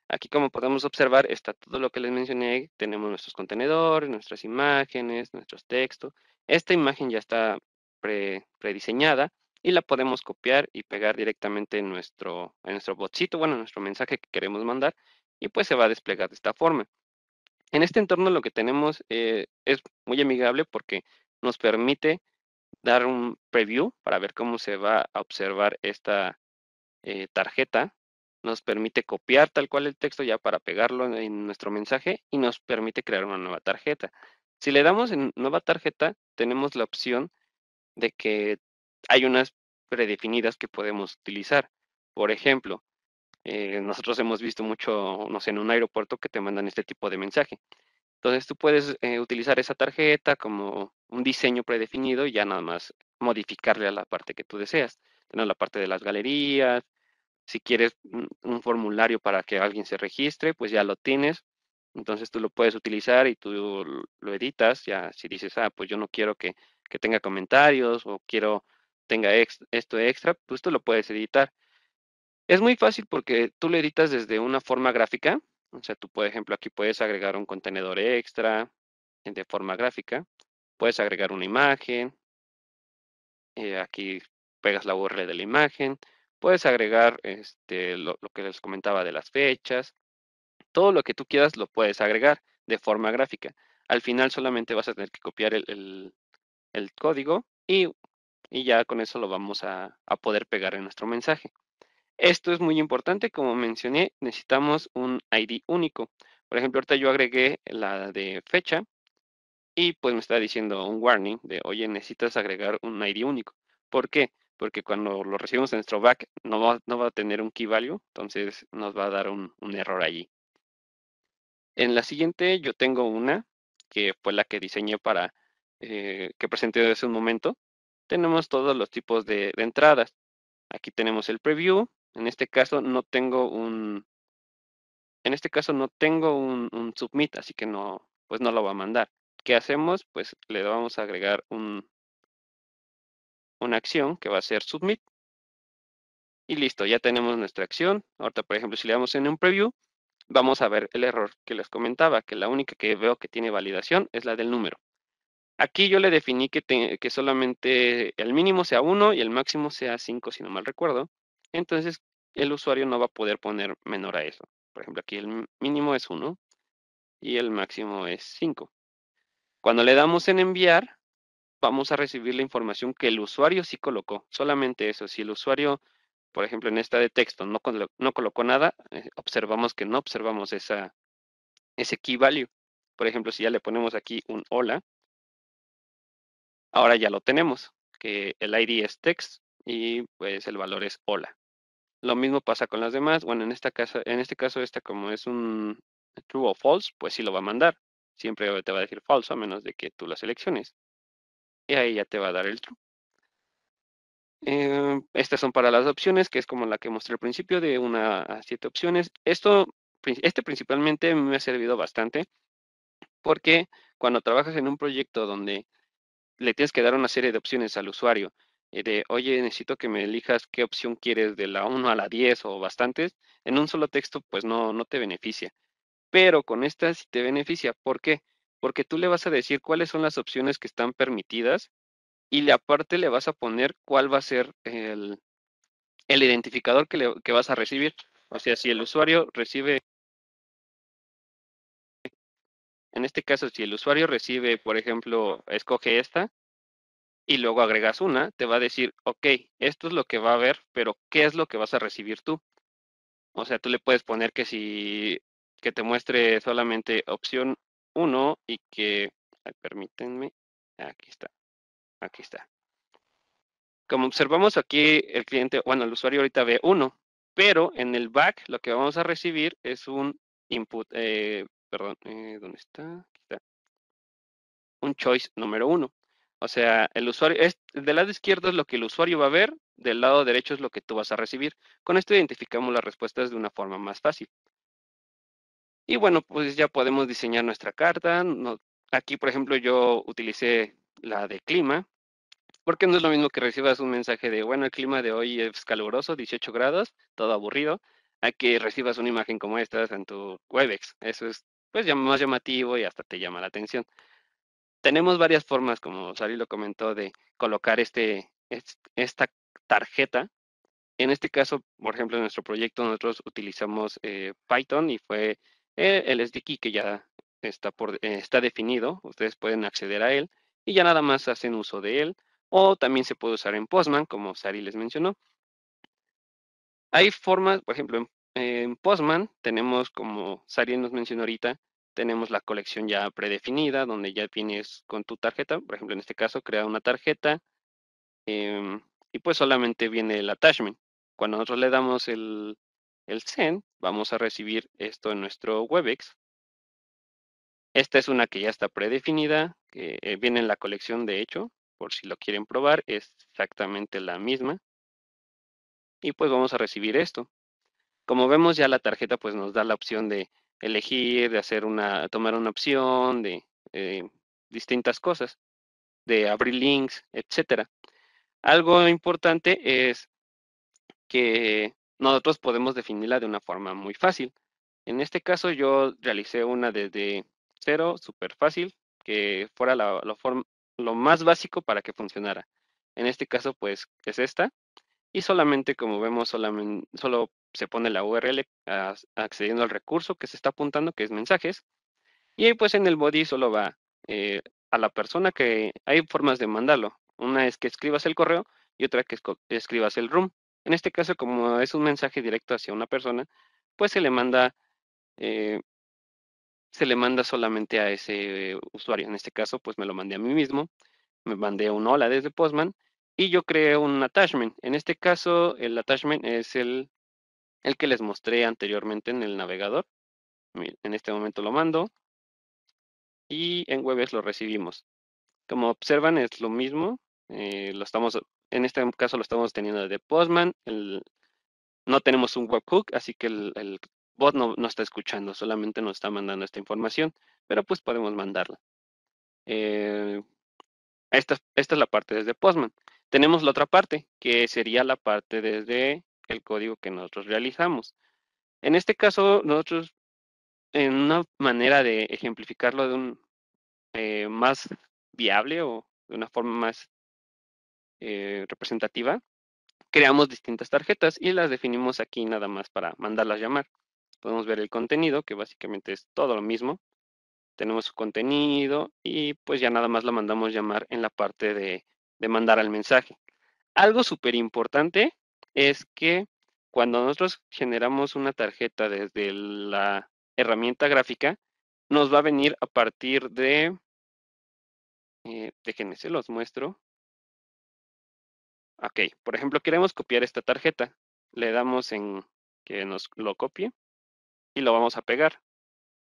Aquí como podemos observar está todo lo que les mencioné, tenemos nuestros contenedores, nuestras imágenes, nuestros textos. Esta imagen ya está prediseñada y la podemos copiar y pegar directamente en nuestro, en nuestro botcito, bueno, en nuestro mensaje que queremos mandar y pues se va a desplegar de esta forma. En este entorno lo que tenemos eh, es muy amigable porque nos permite dar un preview para ver cómo se va a observar esta eh, tarjeta. Nos permite copiar tal cual el texto ya para pegarlo en, nuestro mensaje y nos permite crear una nueva tarjeta. Si le damos en nueva tarjeta, tenemos la opción de que hay unas predefinidas que podemos utilizar. Por ejemplo, eh, nosotros hemos visto mucho, no sé, en un aeropuerto que te mandan este tipo de mensaje. Entonces tú puedes eh, utilizar esa tarjeta como un diseño predefinido y ya nada más modificarle a la parte que tú deseas. Tener la parte de las galerías, si quieres un, formulario para que alguien se registre, pues ya lo tienes. Entonces tú lo puedes utilizar y tú lo editas. Ya si dices, ah, pues yo no quiero que, tenga comentarios o quiero tenga esto extra, pues tú lo puedes editar. Es muy fácil porque tú lo editas desde una forma gráfica, o sea, tú, por ejemplo, aquí puedes agregar un contenedor extra eh, de forma gráfica. Puedes agregar una imagen. Eh, aquí pegas la URL de la imagen. Puedes agregar este, lo, que les comentaba de las fechas. Todo lo que tú quieras lo puedes agregar de forma gráfica. Al final solamente vas a tener que copiar el, código y, ya con eso lo vamos a poder pegar en nuestro mensaje. Esto es muy importante, como mencioné, necesitamos un ID único. Por ejemplo, ahorita yo agregué la de fecha y pues me está diciendo un warning de, oye, necesitas agregar un ID único. ¿Por qué? Porque cuando lo recibimos en nuestro back no va, a tener un key value, entonces nos va a dar un, error allí. En la siguiente yo tengo una que fue la que diseñé para eh, que presenté hace un momento. Tenemos todos los tipos de entradas. Aquí tenemos el preview, en este caso no tengo un, en este caso no tengo un, submit, así que no, pues no lo va a mandar. ¿Qué hacemos? Pues le vamos a agregar un, una acción que va a ser submit. Y listo, ya tenemos nuestra acción. Ahorita, por ejemplo, si le damos en un preview, vamos a ver el error que les comentaba, que la única que veo que tiene validación es la del número. Aquí yo le definí que, que solamente el mínimo sea 1 y el máximo sea 5, si no mal recuerdo entonces el usuario no va a poder poner menor a eso. Por ejemplo, aquí el mínimo es 1 y el máximo es 5. Cuando le damos en enviar, vamos a recibir la información que el usuario sí colocó. Solamente eso. Si el usuario, por ejemplo, en esta de texto no, colocó nada, eh, observamos que no observamos esa, ese key value. Por ejemplo, si ya le ponemos aquí un hola, ahora ya lo tenemos, que el ID es text y pues el valor es hola. Lo mismo pasa con las demás. Bueno, en, esta casa, en este caso, esta como es un true o false, pues sí lo va a mandar. Siempre te va a decir falso a menos de que tú la selecciones. Y ahí ya te va a dar el true. Eh, estas son para las opciones, que es como la que mostré al principio, de una a siete opciones. Esto, este principalmente me ha servido bastante porque cuando trabajas en un proyecto donde le tienes que dar una serie de opciones al usuario de, oye, necesito que me elijas qué opción quieres de la 1 a la 10 o bastantes, en un solo texto pues no, no te beneficia. Pero con esta sí te beneficia. ¿Por qué? Porque tú le vas a decir cuáles son las opciones que están permitidas y le, aparte le vas a poner cuál va a ser el, identificador que, que vas a recibir. O sea, si el usuario recibe en este caso, si el usuario recibe, por ejemplo, escoge esta, y luego agregas una, te va a decir, ok, esto es lo que va a ver, pero ¿qué es lo que vas a recibir tú? O sea, tú le puedes poner que si que te muestre solamente opción 1 y que, ay, permítanme, aquí está, aquí está. Como observamos aquí, el cliente, bueno, el usuario ahorita ve 1, pero en el back lo que vamos a recibir es un input, eh, perdón, eh, ¿dónde está? Aquí está. Un choice número 1. O sea, el usuario, es, del lado izquierdo es lo que el usuario va a ver, del lado derecho es lo que tú vas a recibir. Con esto identificamos las respuestas de una forma más fácil. Y bueno, pues ya podemos diseñar nuestra carta. aquí, por ejemplo, yo utilicé la de clima, porque no es lo mismo que recibas un mensaje de, bueno, el clima de hoy es caluroso, 18 grados, todo aburrido, a que recibas una imagen como esta en tu Webex. Eso es pues más llamativo y hasta te llama la atención tenemos varias formas, como Sari lo comentó, de colocar este, esta tarjeta. En este caso, por ejemplo, en nuestro proyecto nosotros utilizamos eh, Python y fue eh, el SDK que ya está, eh, está definido. Ustedes pueden acceder a él y ya nada más hacen uso de él. O también se puede usar en Postman, como Sari les mencionó. Hay formas, por ejemplo, en, en Postman tenemos, como Sari nos mencionó ahorita, tenemos la colección ya predefinida, donde ya vienes con tu tarjeta, por ejemplo, en este caso, crea una tarjeta em, y pues solamente viene el attachment. Cuando nosotros le damos el, el send, vamos a recibir esto en nuestro WebEx. Esta es una que ya está predefinida, eh, viene en la colección de hecho, por si lo quieren probar, es exactamente la misma. Y pues vamos a recibir esto. Como vemos ya la tarjeta pues nos da la opción de elegir, de hacer una, tomar una opción, de eh, distintas cosas, de abrir links, etc. Algo importante es que nosotros podemos definirla de una forma muy fácil. En este caso yo realicé una desde cero, súper fácil, que fuera la, lo más básico para que funcionara. En este caso, pues, es esta. Y solamente, como vemos, solamente, solo se pone la URL accediendo al recurso que se está apuntando, que es mensajes. Y ahí pues en el body solo va eh, a la persona que hay formas de mandarlo. Una es que escribas el correo y otra que escribas el room. En este caso, como es un mensaje directo hacia una persona, pues se le manda, eh, se le manda solamente a ese usuario. En este caso, pues me lo mandé a mí mismo, me mandé un hola desde Postman y yo creé un attachment. En este caso, el attachment es el el que les mostré anteriormente en el navegador. En este momento lo mando y en webs lo recibimos. Como observan es lo mismo, eh, lo estamos, en este caso lo estamos teniendo de Postman, no tenemos un webhook, así que el, bot no, no, está escuchando, solamente nos está mandando esta información, pero pues podemos mandarla. Eh, esta, esta es la parte desde Postman. Tenemos la otra parte, que sería la parte desde el código que nosotros realizamos. En este caso, nosotros, en una manera de ejemplificarlo de un eh, más viable o de una forma más eh, representativa, creamos distintas tarjetas y las definimos aquí nada más para mandarlas llamar. Podemos ver el contenido, que básicamente es todo lo mismo. Tenemos su contenido y pues ya nada más la mandamos llamar en la parte de, de mandar al mensaje. Algo súper importante es que cuando nosotros generamos una tarjeta desde la herramienta gráfica, nos va a venir a partir de, eh, déjenme se los muestro. Ok, por ejemplo, queremos copiar esta tarjeta. Le damos en que nos lo copie y lo vamos a pegar.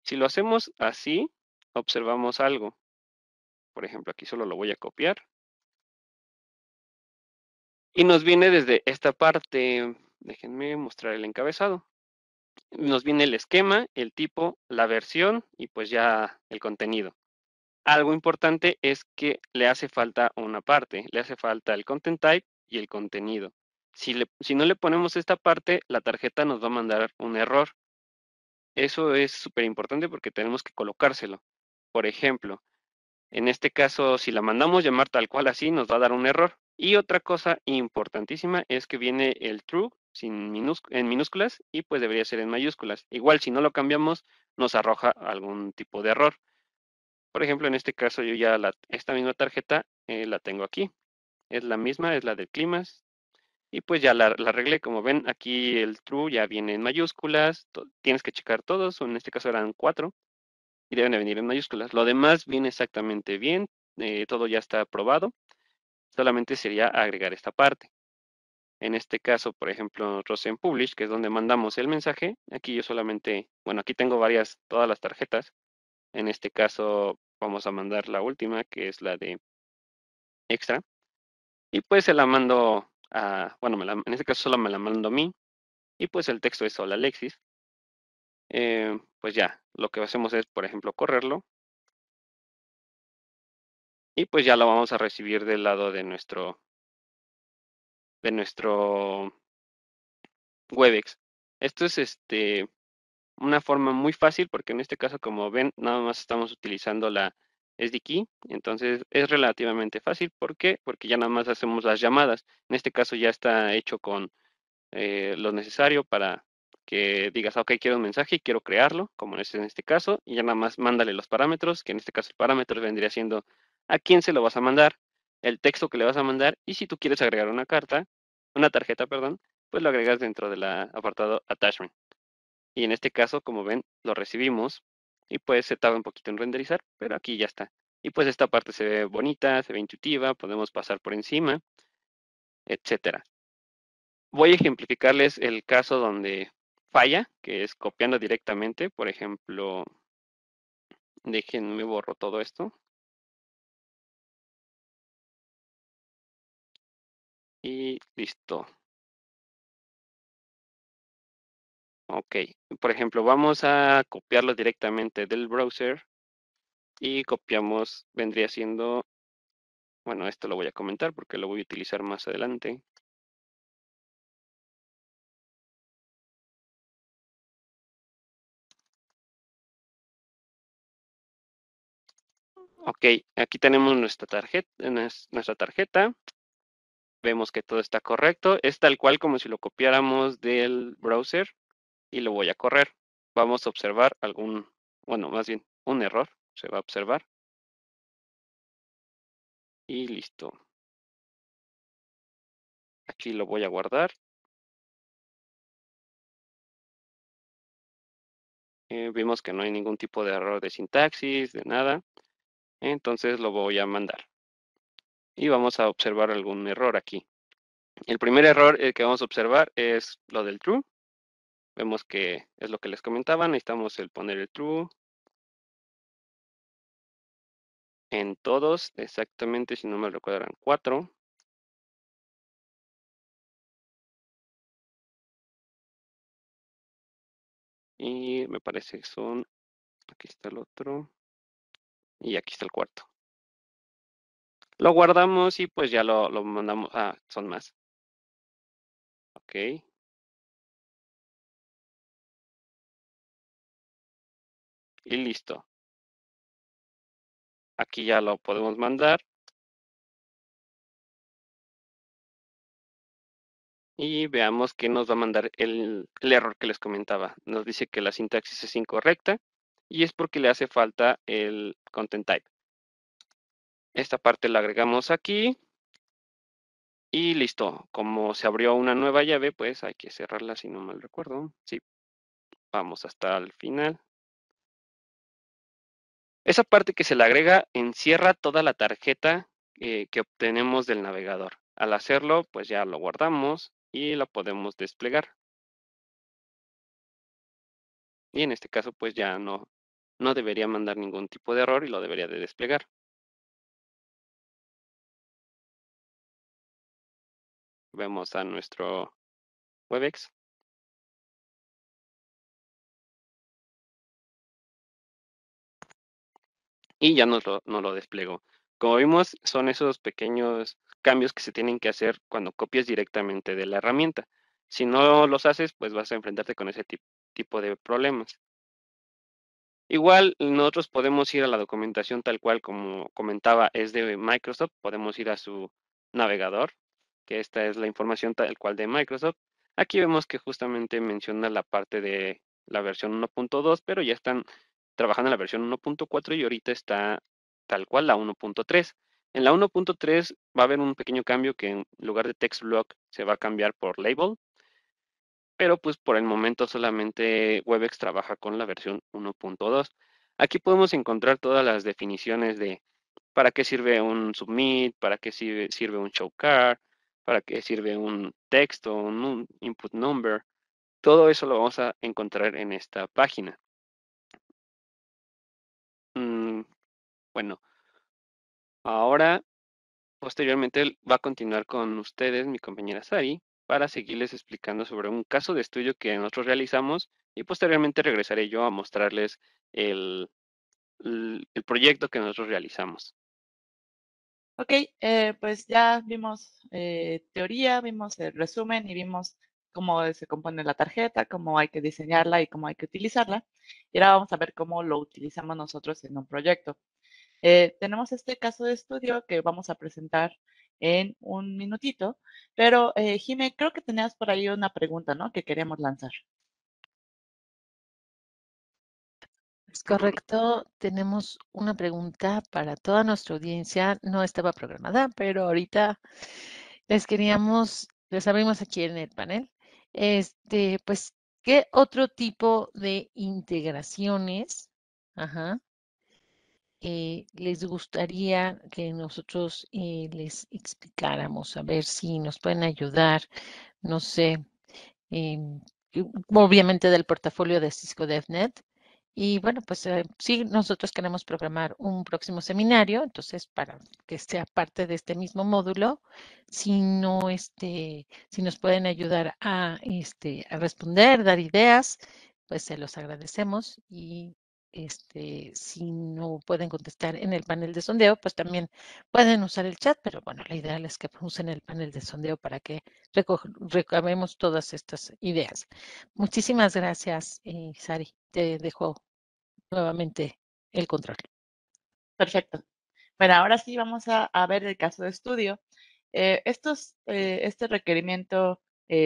Si lo hacemos así, observamos algo. Por ejemplo, aquí solo lo voy a copiar y nos viene desde esta parte, déjenme mostrar el encabezado. Nos viene el esquema, el tipo, la versión y pues ya el contenido. Algo importante es que le hace falta una parte, le hace falta el content type y el contenido. Si, si no le ponemos esta parte, la tarjeta nos va a mandar un error. Eso es súper importante porque tenemos que colocárselo. Por ejemplo, en este caso, si la mandamos llamar tal cual así, nos va a dar un error. Y otra cosa importantísima es que viene el true sin en minúsculas y pues debería ser en mayúsculas. Igual si no lo cambiamos nos arroja algún tipo de error. Por ejemplo, en este caso yo ya esta misma tarjeta eh, la tengo aquí. Es la misma, es la del climas. Y pues ya la, arreglé. Como ven, aquí el true ya viene en mayúsculas. Tienes que checar todos. En este caso eran cuatro. Y deben de venir en mayúsculas. Lo demás viene exactamente bien. Eh, todo ya está aprobado solamente sería agregar esta parte. En este caso, por ejemplo, nosotros en Publish, que es donde mandamos el mensaje, aquí yo solamente, bueno, aquí tengo varias, todas las tarjetas. En este caso, vamos a mandar la última, que es la de extra. Y pues se la mando a, bueno, en este caso solo me la mando a mí. Y pues el texto es hola Alexis. Eh, pues ya, lo que hacemos es, por ejemplo, correrlo y pues ya lo vamos a recibir del lado de nuestro de nuestro Webex. Esto es este una forma muy fácil porque en este caso como ven nada más estamos utilizando la SDK, entonces es relativamente fácil ¿por qué? Porque ya nada más hacemos las llamadas. En este caso ya está hecho con eh, lo necesario para que digas, ok, quiero un mensaje y quiero crearlo, como es en este caso, y ya nada más mándale los parámetros, que en este caso el parámetro vendría siendo a quién se lo vas a mandar, el texto que le vas a mandar y si tú quieres agregar una carta, una tarjeta, perdón, pues lo agregas dentro del apartado attachment. Y en este caso, como ven, lo recibimos y pues se tarda un poquito en renderizar, pero aquí ya está. Y pues esta parte se ve bonita, se ve intuitiva, podemos pasar por encima, etcétera. Voy a ejemplificarles el caso donde falla, que es copiando directamente, por ejemplo, déjenme borro todo esto. y listo. Ok, por ejemplo, vamos a copiarlo directamente del browser y copiamos, vendría siendo, bueno, esto lo voy a comentar porque lo voy a utilizar más adelante. Ok, aquí tenemos nuestra tarjeta, nuestra tarjeta vemos que todo está correcto. Es tal cual como si lo copiáramos del browser y lo voy a correr. Vamos a observar algún, bueno, más bien un error se va a observar. Y listo. Aquí lo voy a guardar. Eh, vimos que no hay ningún tipo de error de sintaxis, de nada. Entonces lo voy a mandar y vamos a observar algún error aquí. El primer error eh, que vamos a observar es lo del true. Vemos que es lo que les comentaba, necesitamos el poner el true en todos, exactamente si no me recuerdan, cuatro. Y me parece que son, aquí está el otro, y aquí está el cuarto. Lo guardamos y pues ya lo, mandamos. a ah, son más. Ok. Y listo. Aquí ya lo podemos mandar. Y veamos que nos va a mandar el, error que les comentaba. Nos dice que la sintaxis es incorrecta y es porque le hace falta el content type. Esta parte la agregamos aquí. Y listo. Como se abrió una nueva llave, pues hay que cerrarla si no mal recuerdo. Sí. Vamos hasta el final. Esa parte que se le agrega encierra toda la tarjeta eh, que obtenemos del navegador. Al hacerlo, pues ya lo guardamos y la podemos desplegar. Y en este caso, pues ya no, no debería mandar ningún tipo de error y lo debería de desplegar. vemos a nuestro WebEx. Y ya nos lo, desplegó. Como vimos, son esos pequeños cambios que se tienen que hacer cuando copias directamente de la herramienta. Si no los haces, pues vas a enfrentarte con ese tipo de problemas. Igual nosotros podemos ir a la documentación tal cual como comentaba es de Microsoft, podemos ir a su navegador, que esta es la información tal cual de Microsoft. Aquí vemos que justamente menciona la parte de la versión 1.2, pero ya están trabajando en la versión 1.4 y ahorita está tal cual la 1.3. En la 1.3 va a haber un pequeño cambio que en lugar de text block se va a cambiar por label, pero pues por el momento solamente Webex trabaja con la versión 1.2. Aquí podemos encontrar todas las definiciones de para qué sirve un submit, para qué sirve, sirve un showcard, para qué sirve un texto, un input number. Todo eso lo vamos a encontrar en esta página. Mm, bueno, ahora posteriormente va a continuar con ustedes mi compañera Sari para seguirles explicando sobre un caso de estudio que nosotros realizamos y posteriormente regresaré yo a mostrarles el, el, el proyecto que nosotros realizamos. Ok, eh, pues ya vimos eh, teoría, vimos el resumen y vimos cómo se compone la tarjeta, cómo hay que diseñarla y cómo hay que utilizarla. Y ahora vamos a ver cómo lo utilizamos nosotros en un proyecto. Eh, tenemos este caso de estudio que vamos a presentar en un minutito, pero eh, Jime, creo que tenías por ahí una pregunta, ¿no? Que queríamos lanzar. correcto. Tenemos una pregunta para toda nuestra audiencia. No estaba programada, pero ahorita les queríamos, les abrimos aquí en el panel. Este, pues, ¿qué otro tipo de integraciones eh, les gustaría que nosotros eh, les explicáramos? A ver si nos pueden ayudar, no sé. Em, obviamente del portafolio de Cisco DevNet, y bueno, pues si eh, sí, nosotros queremos programar un próximo seminario, entonces para que sea parte de este mismo módulo, si no, este, si nos pueden ayudar a, este, a responder, dar ideas, pues se los agradecemos y este, si no pueden contestar en el panel de sondeo, pues también pueden usar el chat, pero bueno, la idea es que usen el panel de sondeo para que recabemos todas estas ideas. Muchísimas gracias, eh, Sari. Te dejo nuevamente el control. Perfecto. Bueno, ahora sí vamos a, ver el caso de estudio. Eh, eh, este requerimiento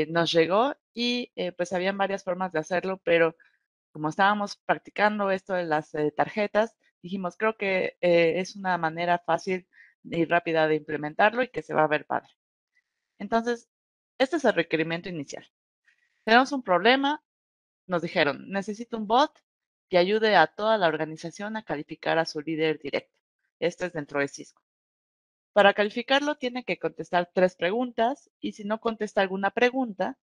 nos llegó y pues habían varias formas de hacerlo, pero como estábamos practicando esto de las eh, tarjetas, dijimos, creo que eh, es una manera fácil y rápida de implementarlo y que se va a ver padre. Entonces, este es el requerimiento inicial. Tenemos un problema, nos dijeron, necesito un bot que ayude a toda la organización a calificar a su líder directo. Este es dentro de Cisco. Para calificarlo tiene que contestar tres preguntas y si no contesta alguna pregunta,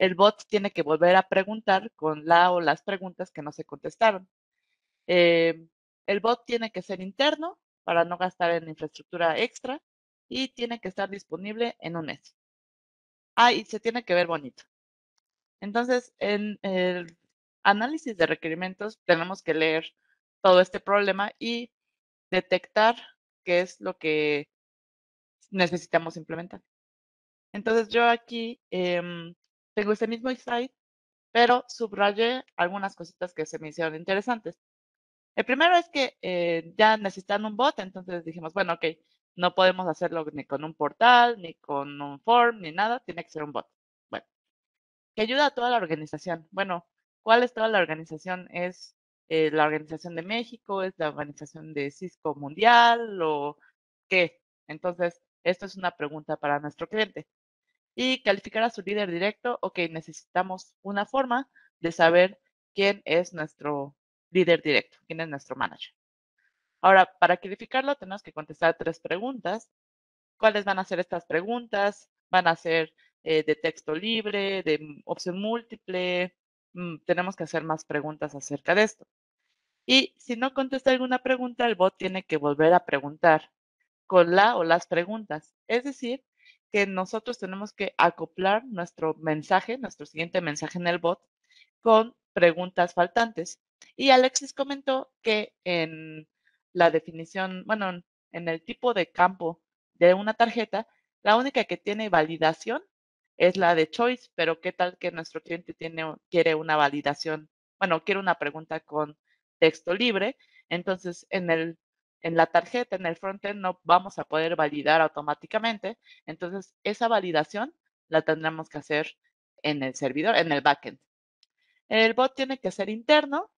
el bot tiene que volver a preguntar con la o las preguntas que no se contestaron. Em, el bot tiene que ser interno para no gastar en infraestructura extra y tiene que estar disponible en un S. Ah, y se tiene que ver bonito. Entonces, en el análisis de requerimientos tenemos que leer todo este problema y detectar qué es lo que necesitamos implementar. Entonces, yo aquí em, tengo ese mismo insight, pero subrayé algunas cositas que se me hicieron interesantes. El primero es que eh, ya necesitan un bot, entonces dijimos, bueno, ok, no podemos hacerlo ni con un portal, ni con un form, ni nada, tiene que ser un bot. Bueno, que ayuda a toda la organización. Bueno, ¿cuál es toda la organización? ¿Es eh, la organización de México? ¿Es la organización de Cisco Mundial? ¿O qué? Entonces, esto es una pregunta para nuestro cliente y calificar a su líder directo. Ok, necesitamos una forma de saber quién es nuestro líder directo, quién es nuestro manager. Ahora, para calificarlo tenemos que contestar tres preguntas. ¿Cuáles van a ser estas preguntas? Van a ser eh, de texto libre, de opción múltiple. Mm, tenemos que hacer más preguntas acerca de esto. Y si no contesta alguna pregunta, el bot tiene que volver a preguntar con la o las preguntas. Es decir, que nosotros tenemos que acoplar nuestro mensaje, nuestro siguiente mensaje en el bot, con preguntas faltantes. Y Alexis comentó que en la definición, bueno, en el tipo de campo de una tarjeta, la única que tiene validación es la de choice, pero ¿qué tal que nuestro cliente tiene, quiere una validación? Bueno, quiere una pregunta con texto libre. Entonces, en el en la tarjeta, en el frontend, no vamos a poder validar automáticamente. Entonces, esa validación la tendremos que hacer en el servidor, en el backend. El bot tiene que ser interno,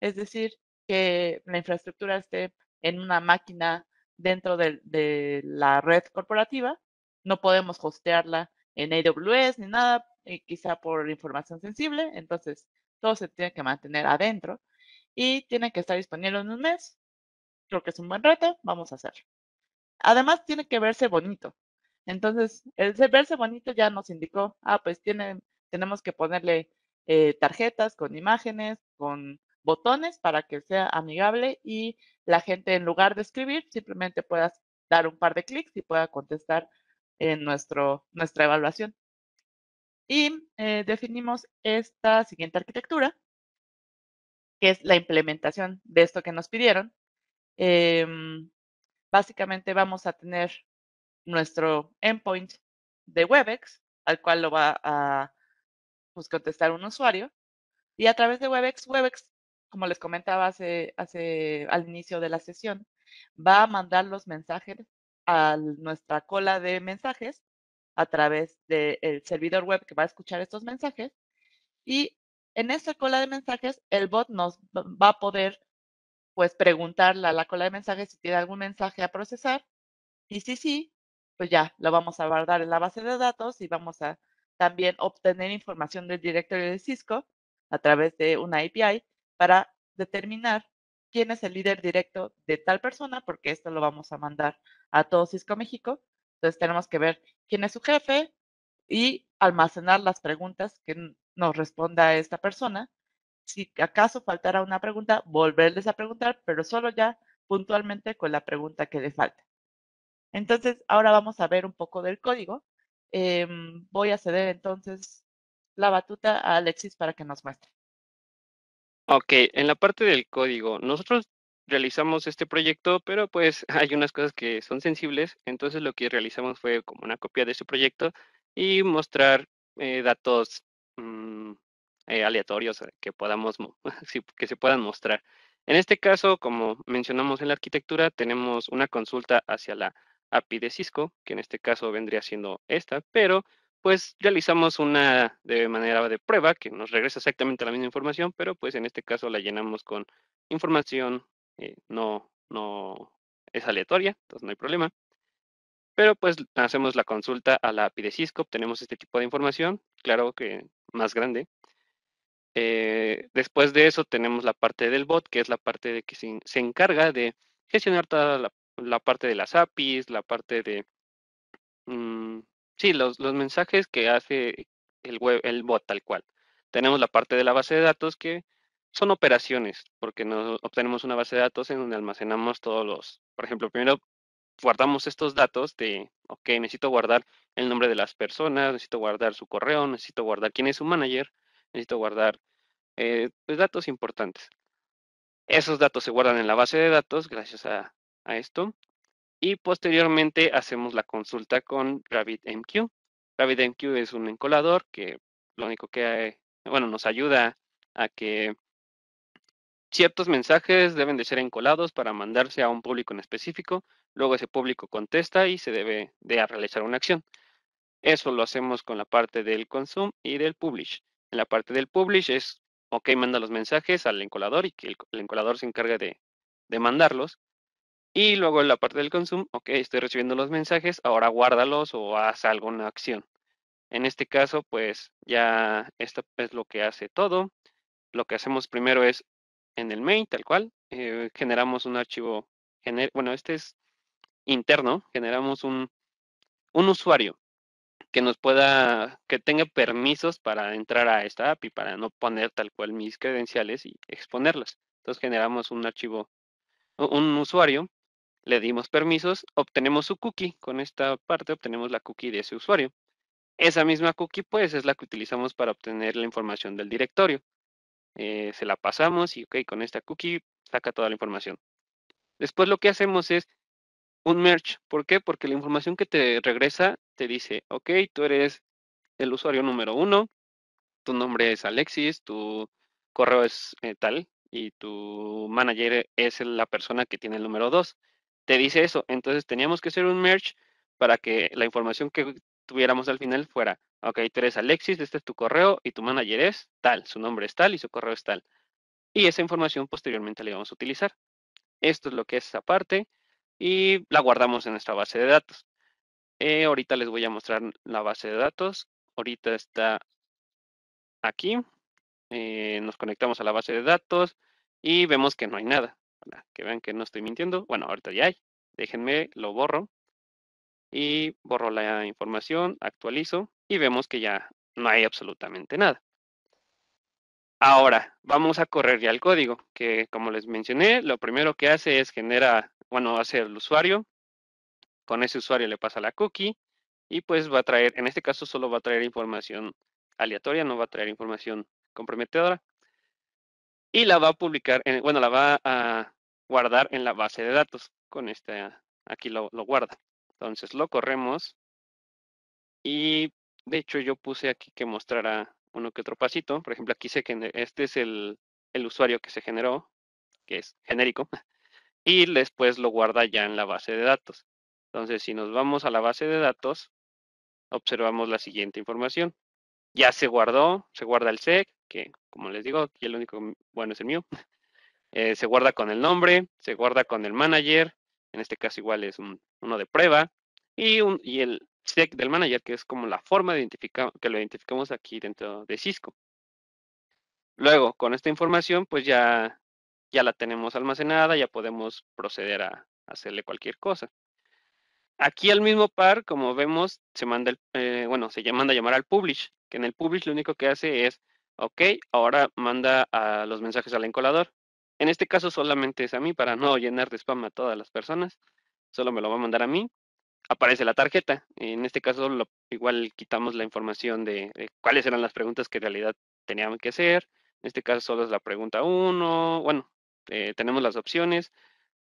es decir, que la infraestructura esté en una máquina dentro de, de la red corporativa. No podemos hostearla en AWS ni nada, quizá por información sensible. Entonces, todo se tiene que mantener adentro y tiene que estar disponible en un mes creo que es un buen reto, vamos a hacer. Además, tiene que verse bonito. Entonces, el verse bonito ya nos indicó, ah, pues tiene, tenemos que ponerle eh, tarjetas con imágenes, con botones para que sea amigable y la gente en lugar de escribir simplemente pueda dar un par de clics y pueda contestar en nuestro, nuestra evaluación. Y eh, definimos esta siguiente arquitectura, que es la implementación de esto que nos pidieron, Em, básicamente vamos a tener nuestro endpoint de WebEx, al cual lo va a pues, contestar un usuario. Y a través de WebEx, WebEx, como les comentaba hace, hace, al inicio de la sesión, va a mandar los mensajes a nuestra cola de mensajes a través del servidor web que va a escuchar estos mensajes. Y en esa cola de mensajes, el bot nos va a poder pues preguntarle a la cola de mensajes si tiene algún mensaje a procesar. Y si sí, pues ya lo vamos a guardar en la base de datos y vamos a también obtener información del directorio de Cisco a través de una API para determinar quién es el líder directo de tal persona, porque esto lo vamos a mandar a todo Cisco México. Entonces tenemos que ver quién es su jefe y almacenar las preguntas que nos responda esta persona si acaso faltara una pregunta, volverles a preguntar, pero solo ya puntualmente con la pregunta que les falta. Entonces, ahora vamos a ver un poco del código. Em, voy a ceder entonces la batuta a Alexis para que nos muestre. Ok, en la parte del código, nosotros realizamos este proyecto, pero pues hay unas cosas que son sensibles, entonces lo que realizamos fue como una copia de su este proyecto y mostrar eh, datos eh, aleatorios eh, que podamos, que se puedan mostrar. En este caso, como mencionamos en la arquitectura, tenemos una consulta hacia la API de Cisco, que en este caso vendría siendo esta, pero pues realizamos una de manera de prueba que nos regresa exactamente la misma información, pero pues en este caso la llenamos con información eh, no, no es aleatoria, entonces no hay problema. Pero pues hacemos la consulta a la API de Cisco, obtenemos este tipo de información, claro que más grande, eh, después de eso tenemos la parte del bot, que es la parte de que se, encarga de gestionar toda la, parte de las APIs, la parte de... Mm, sí, los, los, mensajes que hace el, el bot tal cual. Tenemos la parte de la base de datos que son operaciones, porque nos obtenemos una base de datos en donde almacenamos todos los, por ejemplo, primero guardamos estos datos de, ok, necesito guardar el nombre de las personas, necesito guardar su correo, necesito guardar quién es su manager, necesito guardar eh, pues, datos importantes. Esos datos se guardan en la base de datos gracias a, esto. Y posteriormente hacemos la consulta con RabbitMQ. RabbitMQ es un encolador que lo único que, bueno, nos ayuda a que ciertos mensajes deben de ser encolados para mandarse a un público en específico. Luego ese público contesta y se debe de realizar una acción. Eso lo hacemos con la parte del consume y del publish. En la parte del publish es, ok, manda los mensajes al encolador y que el, encolador se encargue de, mandarlos. Y luego en la parte del consume, ok, estoy recibiendo los mensajes, ahora guárdalos o haz alguna acción. En este caso, pues ya esto es lo que hace todo. Lo que hacemos primero es en el main, tal cual, eh, generamos un archivo, bueno, este es interno, generamos un usuario que nos pueda, que tenga permisos para entrar a esta API, para no poner tal cual mis credenciales y exponerlas. Entonces generamos un archivo, un usuario, le dimos permisos, obtenemos su cookie, con esta parte obtenemos la cookie de ese usuario. Esa misma cookie pues es la que utilizamos para obtener la información del directorio. Eh, se la pasamos y ok, con esta cookie saca toda la información. Después lo que hacemos es un merge. ¿Por qué? Porque la información que te regresa te dice, ok, tú eres el usuario número uno, tu nombre es Alexis, tu correo es eh, tal y tu manager es la persona que tiene el número dos. Te dice eso. Entonces teníamos que hacer un merge para que la información que tuviéramos al final fuera, ok, tú eres Alexis, este es tu correo y tu manager es tal, su nombre es tal y su correo es tal. Y esa información posteriormente la íbamos a utilizar. Esto es lo que es esa parte y la guardamos en nuestra base de datos. Eh, ahorita les voy a mostrar la base de datos. Ahorita está aquí. Eh, nos conectamos a la base de datos y vemos que no hay nada. que vean que no estoy mintiendo. Bueno, ahorita ya hay. Déjenme, lo borro. Y borro la información, actualizo y vemos que ya no hay absolutamente nada. Ahora, vamos a correr ya el código, que como les mencioné, lo primero que hace es genera bueno, va a ser el usuario, con ese usuario le pasa la cookie y pues va a traer, en este caso solo va a traer información aleatoria, no va a traer información comprometedora. Y la va a publicar, bueno, la va a guardar en la base de datos. Con esta, aquí lo, guarda. Entonces lo corremos y de hecho yo puse aquí que mostrará uno que otro pasito. Por ejemplo, aquí sé que este es el, el usuario que se generó, que es genérico y después lo guarda ya en la base de datos. Entonces, si nos vamos a la base de datos, observamos la siguiente información. Ya se guardó, se guarda el sec, que como les digo, aquí el único bueno es el mío. Eh, se guarda con el nombre, se guarda con el manager, en este caso igual es un, uno de prueba, y, y el sec del manager, que es como la forma de identificar, que lo identificamos aquí dentro de Cisco. Luego, con esta información, pues ya ya la tenemos almacenada, ya podemos proceder a, hacerle cualquier cosa. Aquí al mismo par, como vemos, se manda, eh, bueno, se manda a llamar al publish, que en el publish lo único que hace es, ok, ahora manda los mensajes al encolador. En este caso solamente es a mí, para no llenar de spam a todas las personas, solo me lo va a mandar a mí. Aparece la tarjeta, en este caso igual quitamos la información de, cuáles eran las preguntas que en realidad tenían que hacer, en este caso solo es la pregunta 1, bueno, eh, tenemos las opciones,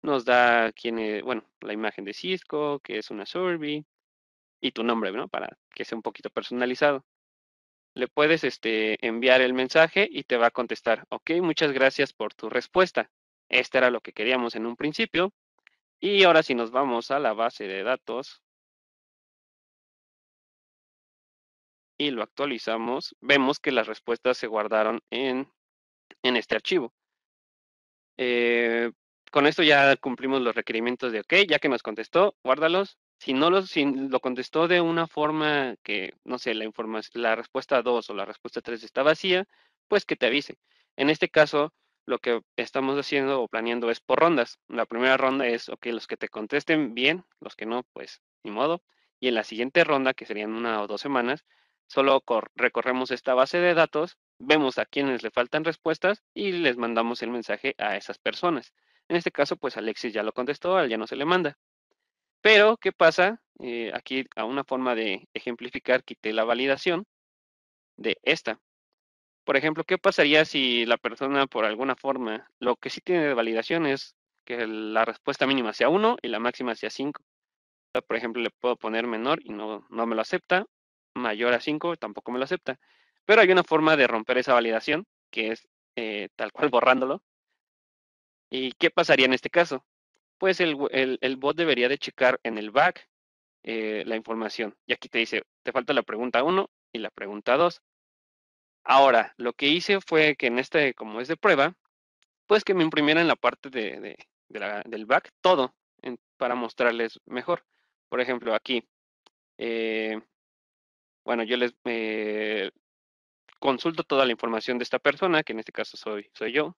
nos da quién bueno, la imagen de Cisco, que es una survey, y tu nombre, ¿no? Para que sea un poquito personalizado. Le puedes este, enviar el mensaje y te va a contestar, ok, muchas gracias por tu respuesta. Este era lo que queríamos en un principio. Y ahora si nos vamos a la base de datos y lo actualizamos, vemos que las respuestas se guardaron en este archivo. Eh, con esto ya cumplimos los requerimientos de, ok, ya que nos contestó, guárdalos. Si no los, lo contestó de una forma que, no sé, la, la respuesta 2 o la respuesta 3 está vacía, pues que te avise. En este caso, lo que estamos haciendo o planeando es por rondas. La primera ronda es, ok, los que te contesten bien, los que no, pues ni modo. Y en la siguiente ronda, que serían una o dos semanas, Solo recorremos esta base de datos, vemos a quienes le faltan respuestas y les mandamos el mensaje a esas personas. En este caso, pues Alexis ya lo contestó, al ya no se le manda. Pero, ¿qué pasa? Eh, aquí a una forma de ejemplificar, quité la validación de esta. Por ejemplo, ¿qué pasaría si la persona por alguna forma, lo que sí tiene de validación es que la respuesta mínima sea 1 y la máxima sea 5? por ejemplo, le puedo poner menor y no, no me lo acepta, mayor a 5 tampoco me lo acepta. Pero hay una forma de romper esa validación, que es eh, tal cual borrándolo. ¿Y qué pasaría en este caso? Pues el, bot debería de checar en el back eh, la información. Y aquí te dice, te falta la pregunta 1 y la pregunta 2. Ahora, lo que hice fue que en este, como es de prueba, pues que me imprimiera en la parte de, del back todo para mostrarles mejor. Por ejemplo, aquí eh, bueno, yo les eh, consulto toda la información de esta persona, que en este caso soy, soy yo,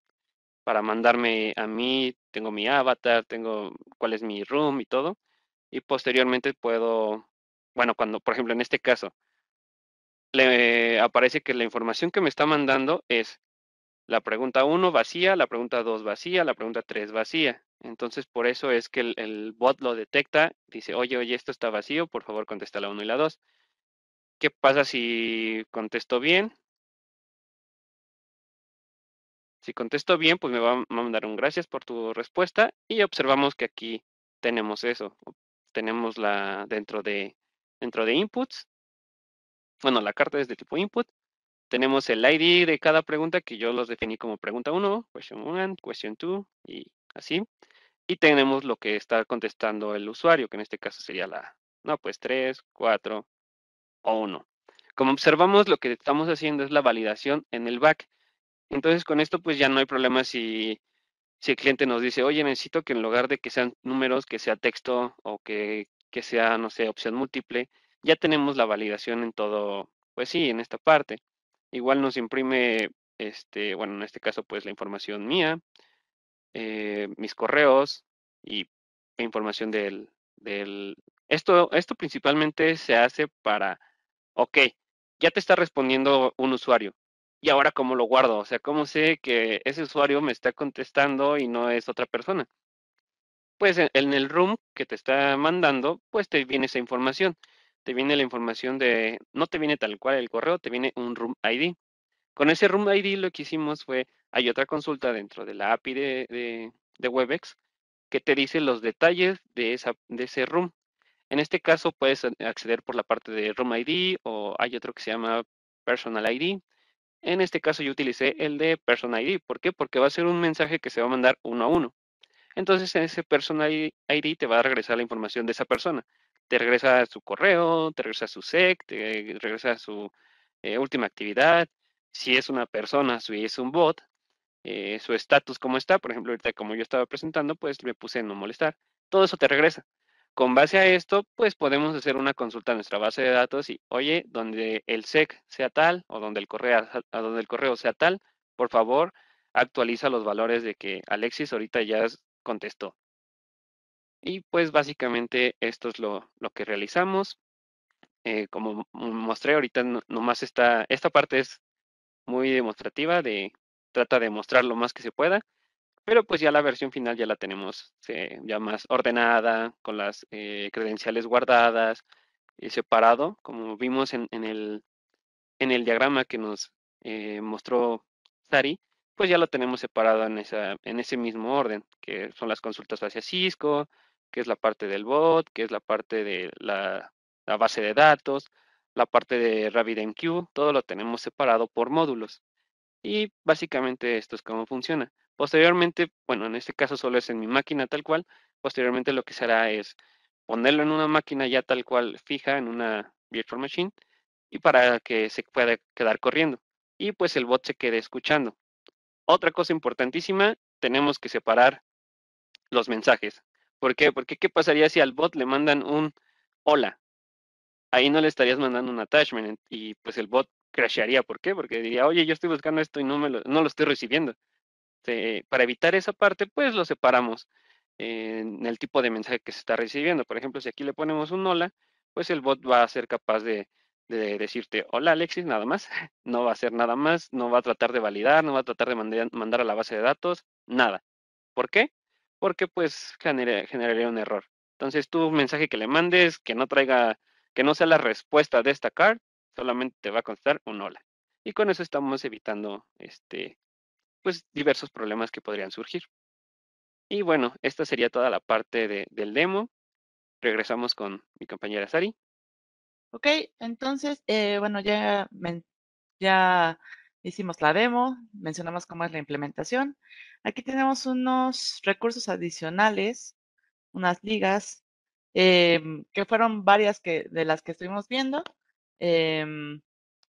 para mandarme a mí, tengo mi avatar, tengo cuál es mi room y todo, y posteriormente puedo, bueno, cuando, por ejemplo, en este caso, le aparece que la información que me está mandando es la pregunta 1 vacía, la pregunta 2 vacía, la pregunta 3 vacía. Entonces, por eso es que el, el, bot lo detecta, dice, oye, oye, esto está vacío, por favor contesta la 1 y la 2. ¿Qué pasa si contesto bien? Si contesto bien, pues me va a mandar un gracias por tu respuesta y observamos que aquí tenemos eso. Tenemos la dentro de dentro de inputs. Bueno, la carta es de tipo input. Tenemos el ID de cada pregunta que yo los definí como pregunta 1, question 1, question 2 y así. Y tenemos lo que está contestando el usuario, que en este caso sería la, no, pues 3, 4, o no. Como observamos, lo que estamos haciendo es la validación en el back. Entonces, con esto, pues ya no hay problema si, si el cliente nos dice, oye, necesito que en lugar de que sean números, que sea texto o que, sea, no sé, opción múltiple, ya tenemos la validación en todo, pues sí, en esta parte. Igual nos imprime, este, bueno, en este caso, pues la información mía, eh, mis correos y información del, del... Esto, esto principalmente se hace para ok, ya te está respondiendo un usuario. ¿Y ahora cómo lo guardo? O sea, ¿cómo sé que ese usuario me está contestando y no es otra persona? Pues e, en, el room que te está mandando, pues te viene esa información. Te viene la información de, no te viene tal cual el correo, te viene un room ID. Con ese room ID lo que hicimos fue, hay otra consulta dentro de la API de, de WebEx que te dice los detalles de, esa, de ese room. En este caso puedes acceder por la parte de Room ID o hay otro que se llama Personal ID. En este caso yo utilicé el de Personal ID. ¿Por qué? Porque va a ser un mensaje que se va a mandar uno a uno. Entonces en ese Personal ID te va a regresar la información de esa persona. Te regresa su correo, te regresa su sec, te regresa su eh, última actividad. Si es una persona, si es un bot, eh, su estatus, como está. Por ejemplo, ahorita como yo estaba presentando, pues me puse en no molestar. Todo eso te regresa. Con base a esto, pues podemos hacer una consulta a nuestra base de datos y, oye, donde el SEC sea tal o donde el correo, donde el correo sea tal, por favor, actualiza los valores de que Alexis ahorita ya contestó. Y pues básicamente esto es lo, que realizamos. Eh, como mostré ahorita, nomás esta parte es muy demostrativa, de, trata de mostrar lo más que se pueda pero pues ya la versión final ya la tenemos eh, ya más ordenada, con las eh, credenciales guardadas, y eh, separado, como vimos en, el, en el diagrama que nos mostró Sari, pues ya lo tenemos separado en, esa, en ese mismo orden, que son las consultas hacia Cisco, que es la parte del bot, que es la parte de la, la base de datos, la parte de RabbitMQ, todo lo tenemos separado por módulos. Y básicamente esto es cómo funciona. Posteriormente, bueno, en este caso solo es en mi máquina tal cual, posteriormente lo que se hará es ponerlo en una máquina ya tal cual fija en una virtual machine y para que se pueda quedar corriendo y pues el bot se quede escuchando. Otra cosa importantísima, tenemos que separar los mensajes. ¿Por qué? Porque ¿qué pasaría si al bot le mandan un hola? Ahí no le estarías mandando un attachment y pues el bot crashearía. ¿Por qué? Porque diría, oye, yo estoy buscando esto y no, me lo, no lo estoy recibiendo. Este, para evitar esa parte, pues lo separamos en el tipo de mensaje que se está recibiendo. Por ejemplo, si aquí le ponemos un hola, pues el bot va a ser capaz de, decirte, hola Alexis, nada más, no va a hacer nada más, no va a tratar de validar, no va a tratar de mandar, a la base de datos, nada. ¿Por qué? Porque pues generaría un error. Entonces tu mensaje que le mandes, que no traiga, que no sea la respuesta de esta card, solamente te va a constar un hola. Y con eso estamos evitando este, pues diversos problemas que podrían surgir. Y bueno, esta sería toda la parte del demo. Regresamos con mi compañera Sari. Ok, entonces, eh, bueno, ya, ya hicimos la demo, mencionamos cómo es la implementación. Aquí tenemos unos recursos adicionales, unas ligas, em, que fueron varias que, de las que estuvimos viendo em,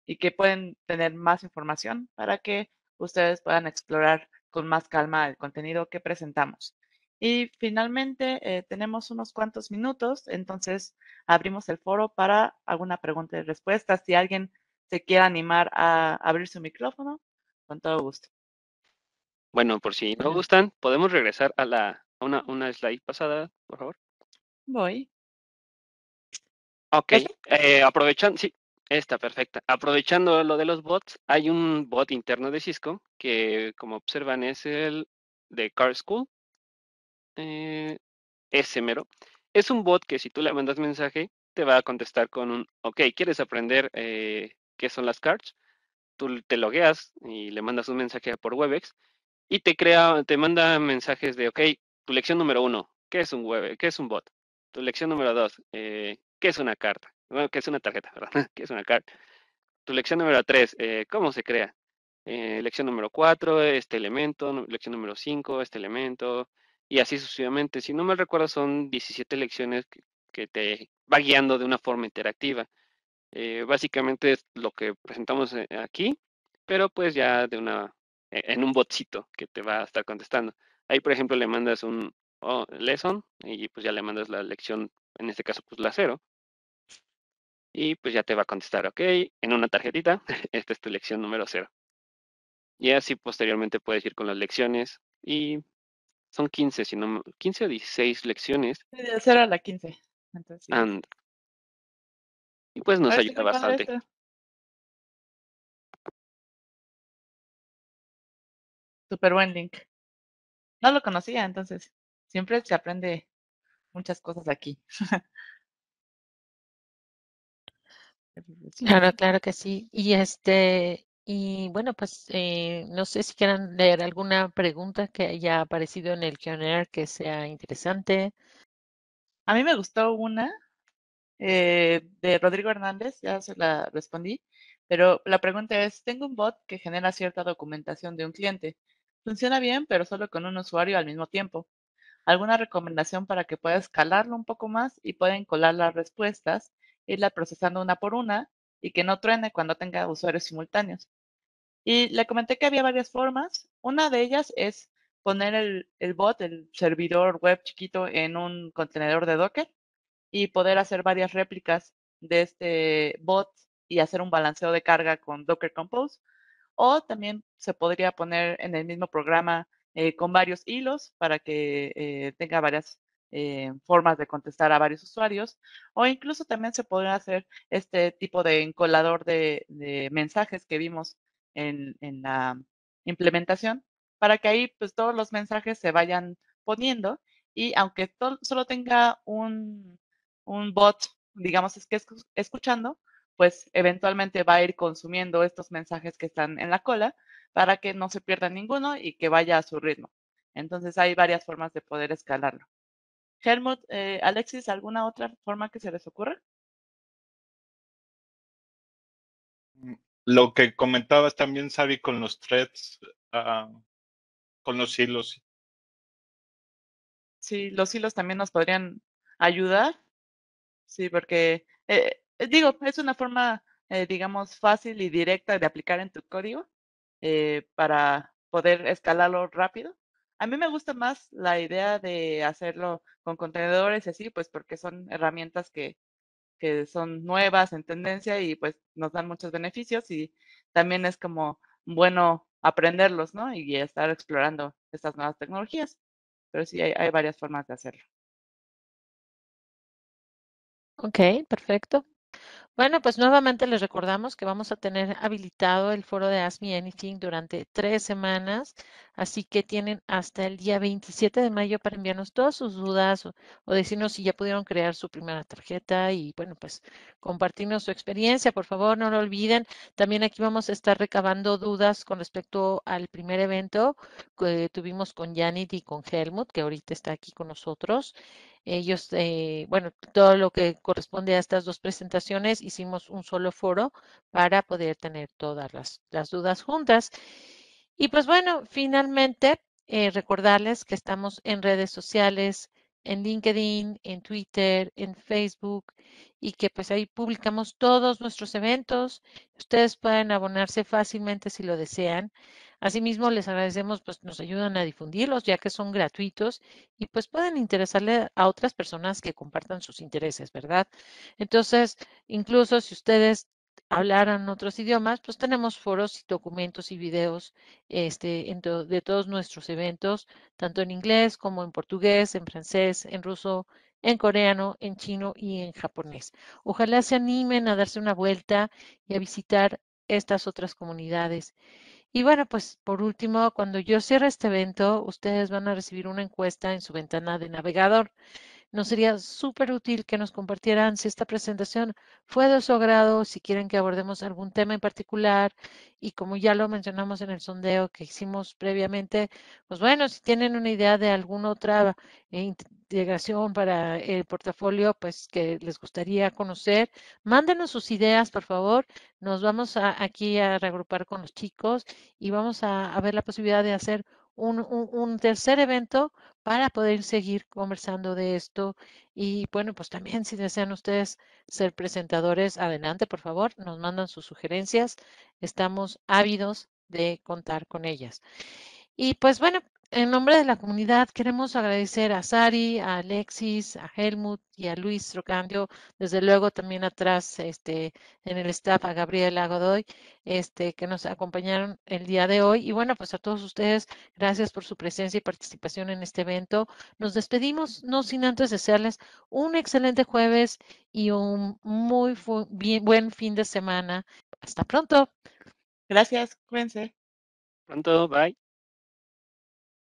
y que pueden tener más información para que ustedes puedan explorar con más calma el contenido que presentamos. Y finalmente eh, tenemos unos cuantos minutos, entonces abrimos el foro para alguna pregunta y respuesta. Si alguien se quiere animar a abrir su micrófono, con todo gusto. Bueno, por si no gustan, podemos regresar a la una, slide pasada, por favor. Voy. Ok, eh, aprovechan, sí, Está perfecta. Aprovechando lo de los bots, hay un bot interno de Cisco que, como observan, es el de Card School. Eh, mero. Es un bot que si tú le mandas mensaje, te va a contestar con un, ok, ¿quieres aprender eh, qué son las cards? Tú te logueas y le mandas un mensaje por Webex y te crea, te manda mensajes de, ok, tu lección número uno, ¿qué es un web, qué es un bot? Tu lección número dos, eh, ¿qué es una carta? Bueno, que es una tarjeta, ¿verdad? que es una card. Tu lección número 3, eh, ¿cómo se crea? Eh, lección número 4, este elemento, lección número 5, este elemento, y así sucesivamente. Si no me recuerdo, son 17 lecciones que, te va guiando de una forma interactiva. Eh, básicamente es lo que presentamos aquí, pero pues ya de una e, en un botcito que te va a estar contestando. Ahí, por ejemplo, le mandas un oh, lesson y pues ya le mandas la lección, en este caso, pues la cero y pues ya te va a contestar, ok, en una tarjetita, esta es tu lección número cero. Y así posteriormente puedes ir con las lecciones y son 15, si no, 15 o 16 lecciones. De 0 a la 15. Entonces, y pues nos ayuda bastante. Super buen link. No lo conocía, entonces siempre se aprende muchas cosas aquí. Claro, claro que sí. Y este, y bueno, pues eh, no sé si quieran leer alguna pregunta que haya aparecido en el Q&A que sea interesante. A mí me gustó una eh, de Rodrigo Hernández, ya se la respondí, pero la pregunta es, tengo un bot que genera cierta documentación de un cliente. Funciona bien, pero solo con un usuario al mismo tiempo. ¿Alguna recomendación para que pueda escalarlo un poco más y pueda colar las respuestas irla procesando una por una y que no truene cuando tenga usuarios simultáneos. Y le comenté que había varias formas. Una de ellas es poner el, bot, el servidor web chiquito, en un contenedor de Docker y poder hacer varias réplicas de este bot y hacer un balanceo de carga con Docker Compose. O también se podría poner en el mismo programa eh, con varios hilos para que eh, tenga varias eh, formas de contestar a varios usuarios o incluso también se pueden hacer este tipo de encolador de, mensajes que vimos en, la implementación para que ahí pues todos los mensajes se vayan poniendo y aunque solo tenga un, un bot, digamos, es que escuchando, pues eventualmente va a ir consumiendo estos mensajes que están en la cola para que no se pierda ninguno y que vaya a su ritmo. Entonces hay varias formas de poder escalarlo. Helmut, eh, Alexis, ¿alguna otra forma que se les ocurra? Mm, lo que comentabas también, Sabi, con los threads, ah, con los hilos. Sí, los hilos también nos podrían ayudar. Sí, porque, eh, eh, digo, es una forma, digamos, fácil y directa de aplicar en tu código para poder escalarlo rápido. A mí me gusta más la idea de hacerlo con contenedores y así, pues porque son herramientas que, que son nuevas en tendencia y pues nos dan muchos beneficios y también es como bueno aprenderlos, ¿no? Y estar explorando estas nuevas tecnologías. Pero sí, hay, hay varias formas de hacerlo. Ok, perfecto. Bueno, pues nuevamente les recordamos que vamos a tener habilitado el foro de Ask Me Anything durante tres semanas, así que tienen hasta el día 27 de mayo para enviarnos todas sus dudas o, decirnos si ya pudieron crear su primera tarjeta y bueno, pues compartirnos su experiencia, por favor, no lo olviden. También aquí vamos a estar recabando dudas con respecto al primer evento que tuvimos con Janet y con Helmut, que ahorita está aquí con nosotros. Ellos, eh, bueno, todo lo que corresponde a estas dos presentaciones, hicimos un solo foro para poder tener todas las, dudas juntas. Y pues bueno, finalmente, eh, recordarles que estamos en redes sociales, en LinkedIn, en Twitter, en Facebook, y que pues ahí publicamos todos nuestros eventos. Ustedes pueden abonarse fácilmente si lo desean. Asimismo, les agradecemos, pues nos ayudan a difundirlos ya que son gratuitos y pues pueden interesarle a otras personas que compartan sus intereses, ¿verdad? Entonces, incluso si ustedes hablaran otros idiomas, pues tenemos foros y documentos y videos este, de todos nuestros eventos, tanto en inglés como en portugués, en francés, en ruso, en coreano, en chino y en japonés. Ojalá se animen a darse una vuelta y a visitar estas otras comunidades. Y bueno, pues por último, cuando yo cierre este evento, ustedes van a recibir una encuesta en su ventana de navegador. Nos sería súper útil que nos compartieran si esta presentación fue de su agrado, si quieren que abordemos algún tema en particular y como ya lo mencionamos en el sondeo que hicimos previamente, pues bueno, si tienen una idea de alguna otra integración para el portafolio, pues que les gustaría conocer, mándenos sus ideas, por favor. Nos vamos aquí a reagrupar con los chicos y vamos a, ver la posibilidad de hacer un, tercer evento para poder seguir conversando de esto. Y bueno, pues también si desean ustedes ser presentadores, adelante, por favor, nos mandan sus sugerencias. Estamos ávidos de contar con ellas. Y pues bueno, en nombre de la comunidad queremos agradecer a Sari, a Alexis, a Helmut y a Luis Rocandio, desde luego también atrás este, en el staff a Gabriela Godoy, este, que nos acompañaron el día de hoy. Y bueno, pues a todos ustedes, gracias por su presencia y participación en este evento. Nos despedimos, no sin antes desearles un excelente jueves y un muy buen fin de semana. Hasta pronto. Gracias, cuídense. Pronto, bye.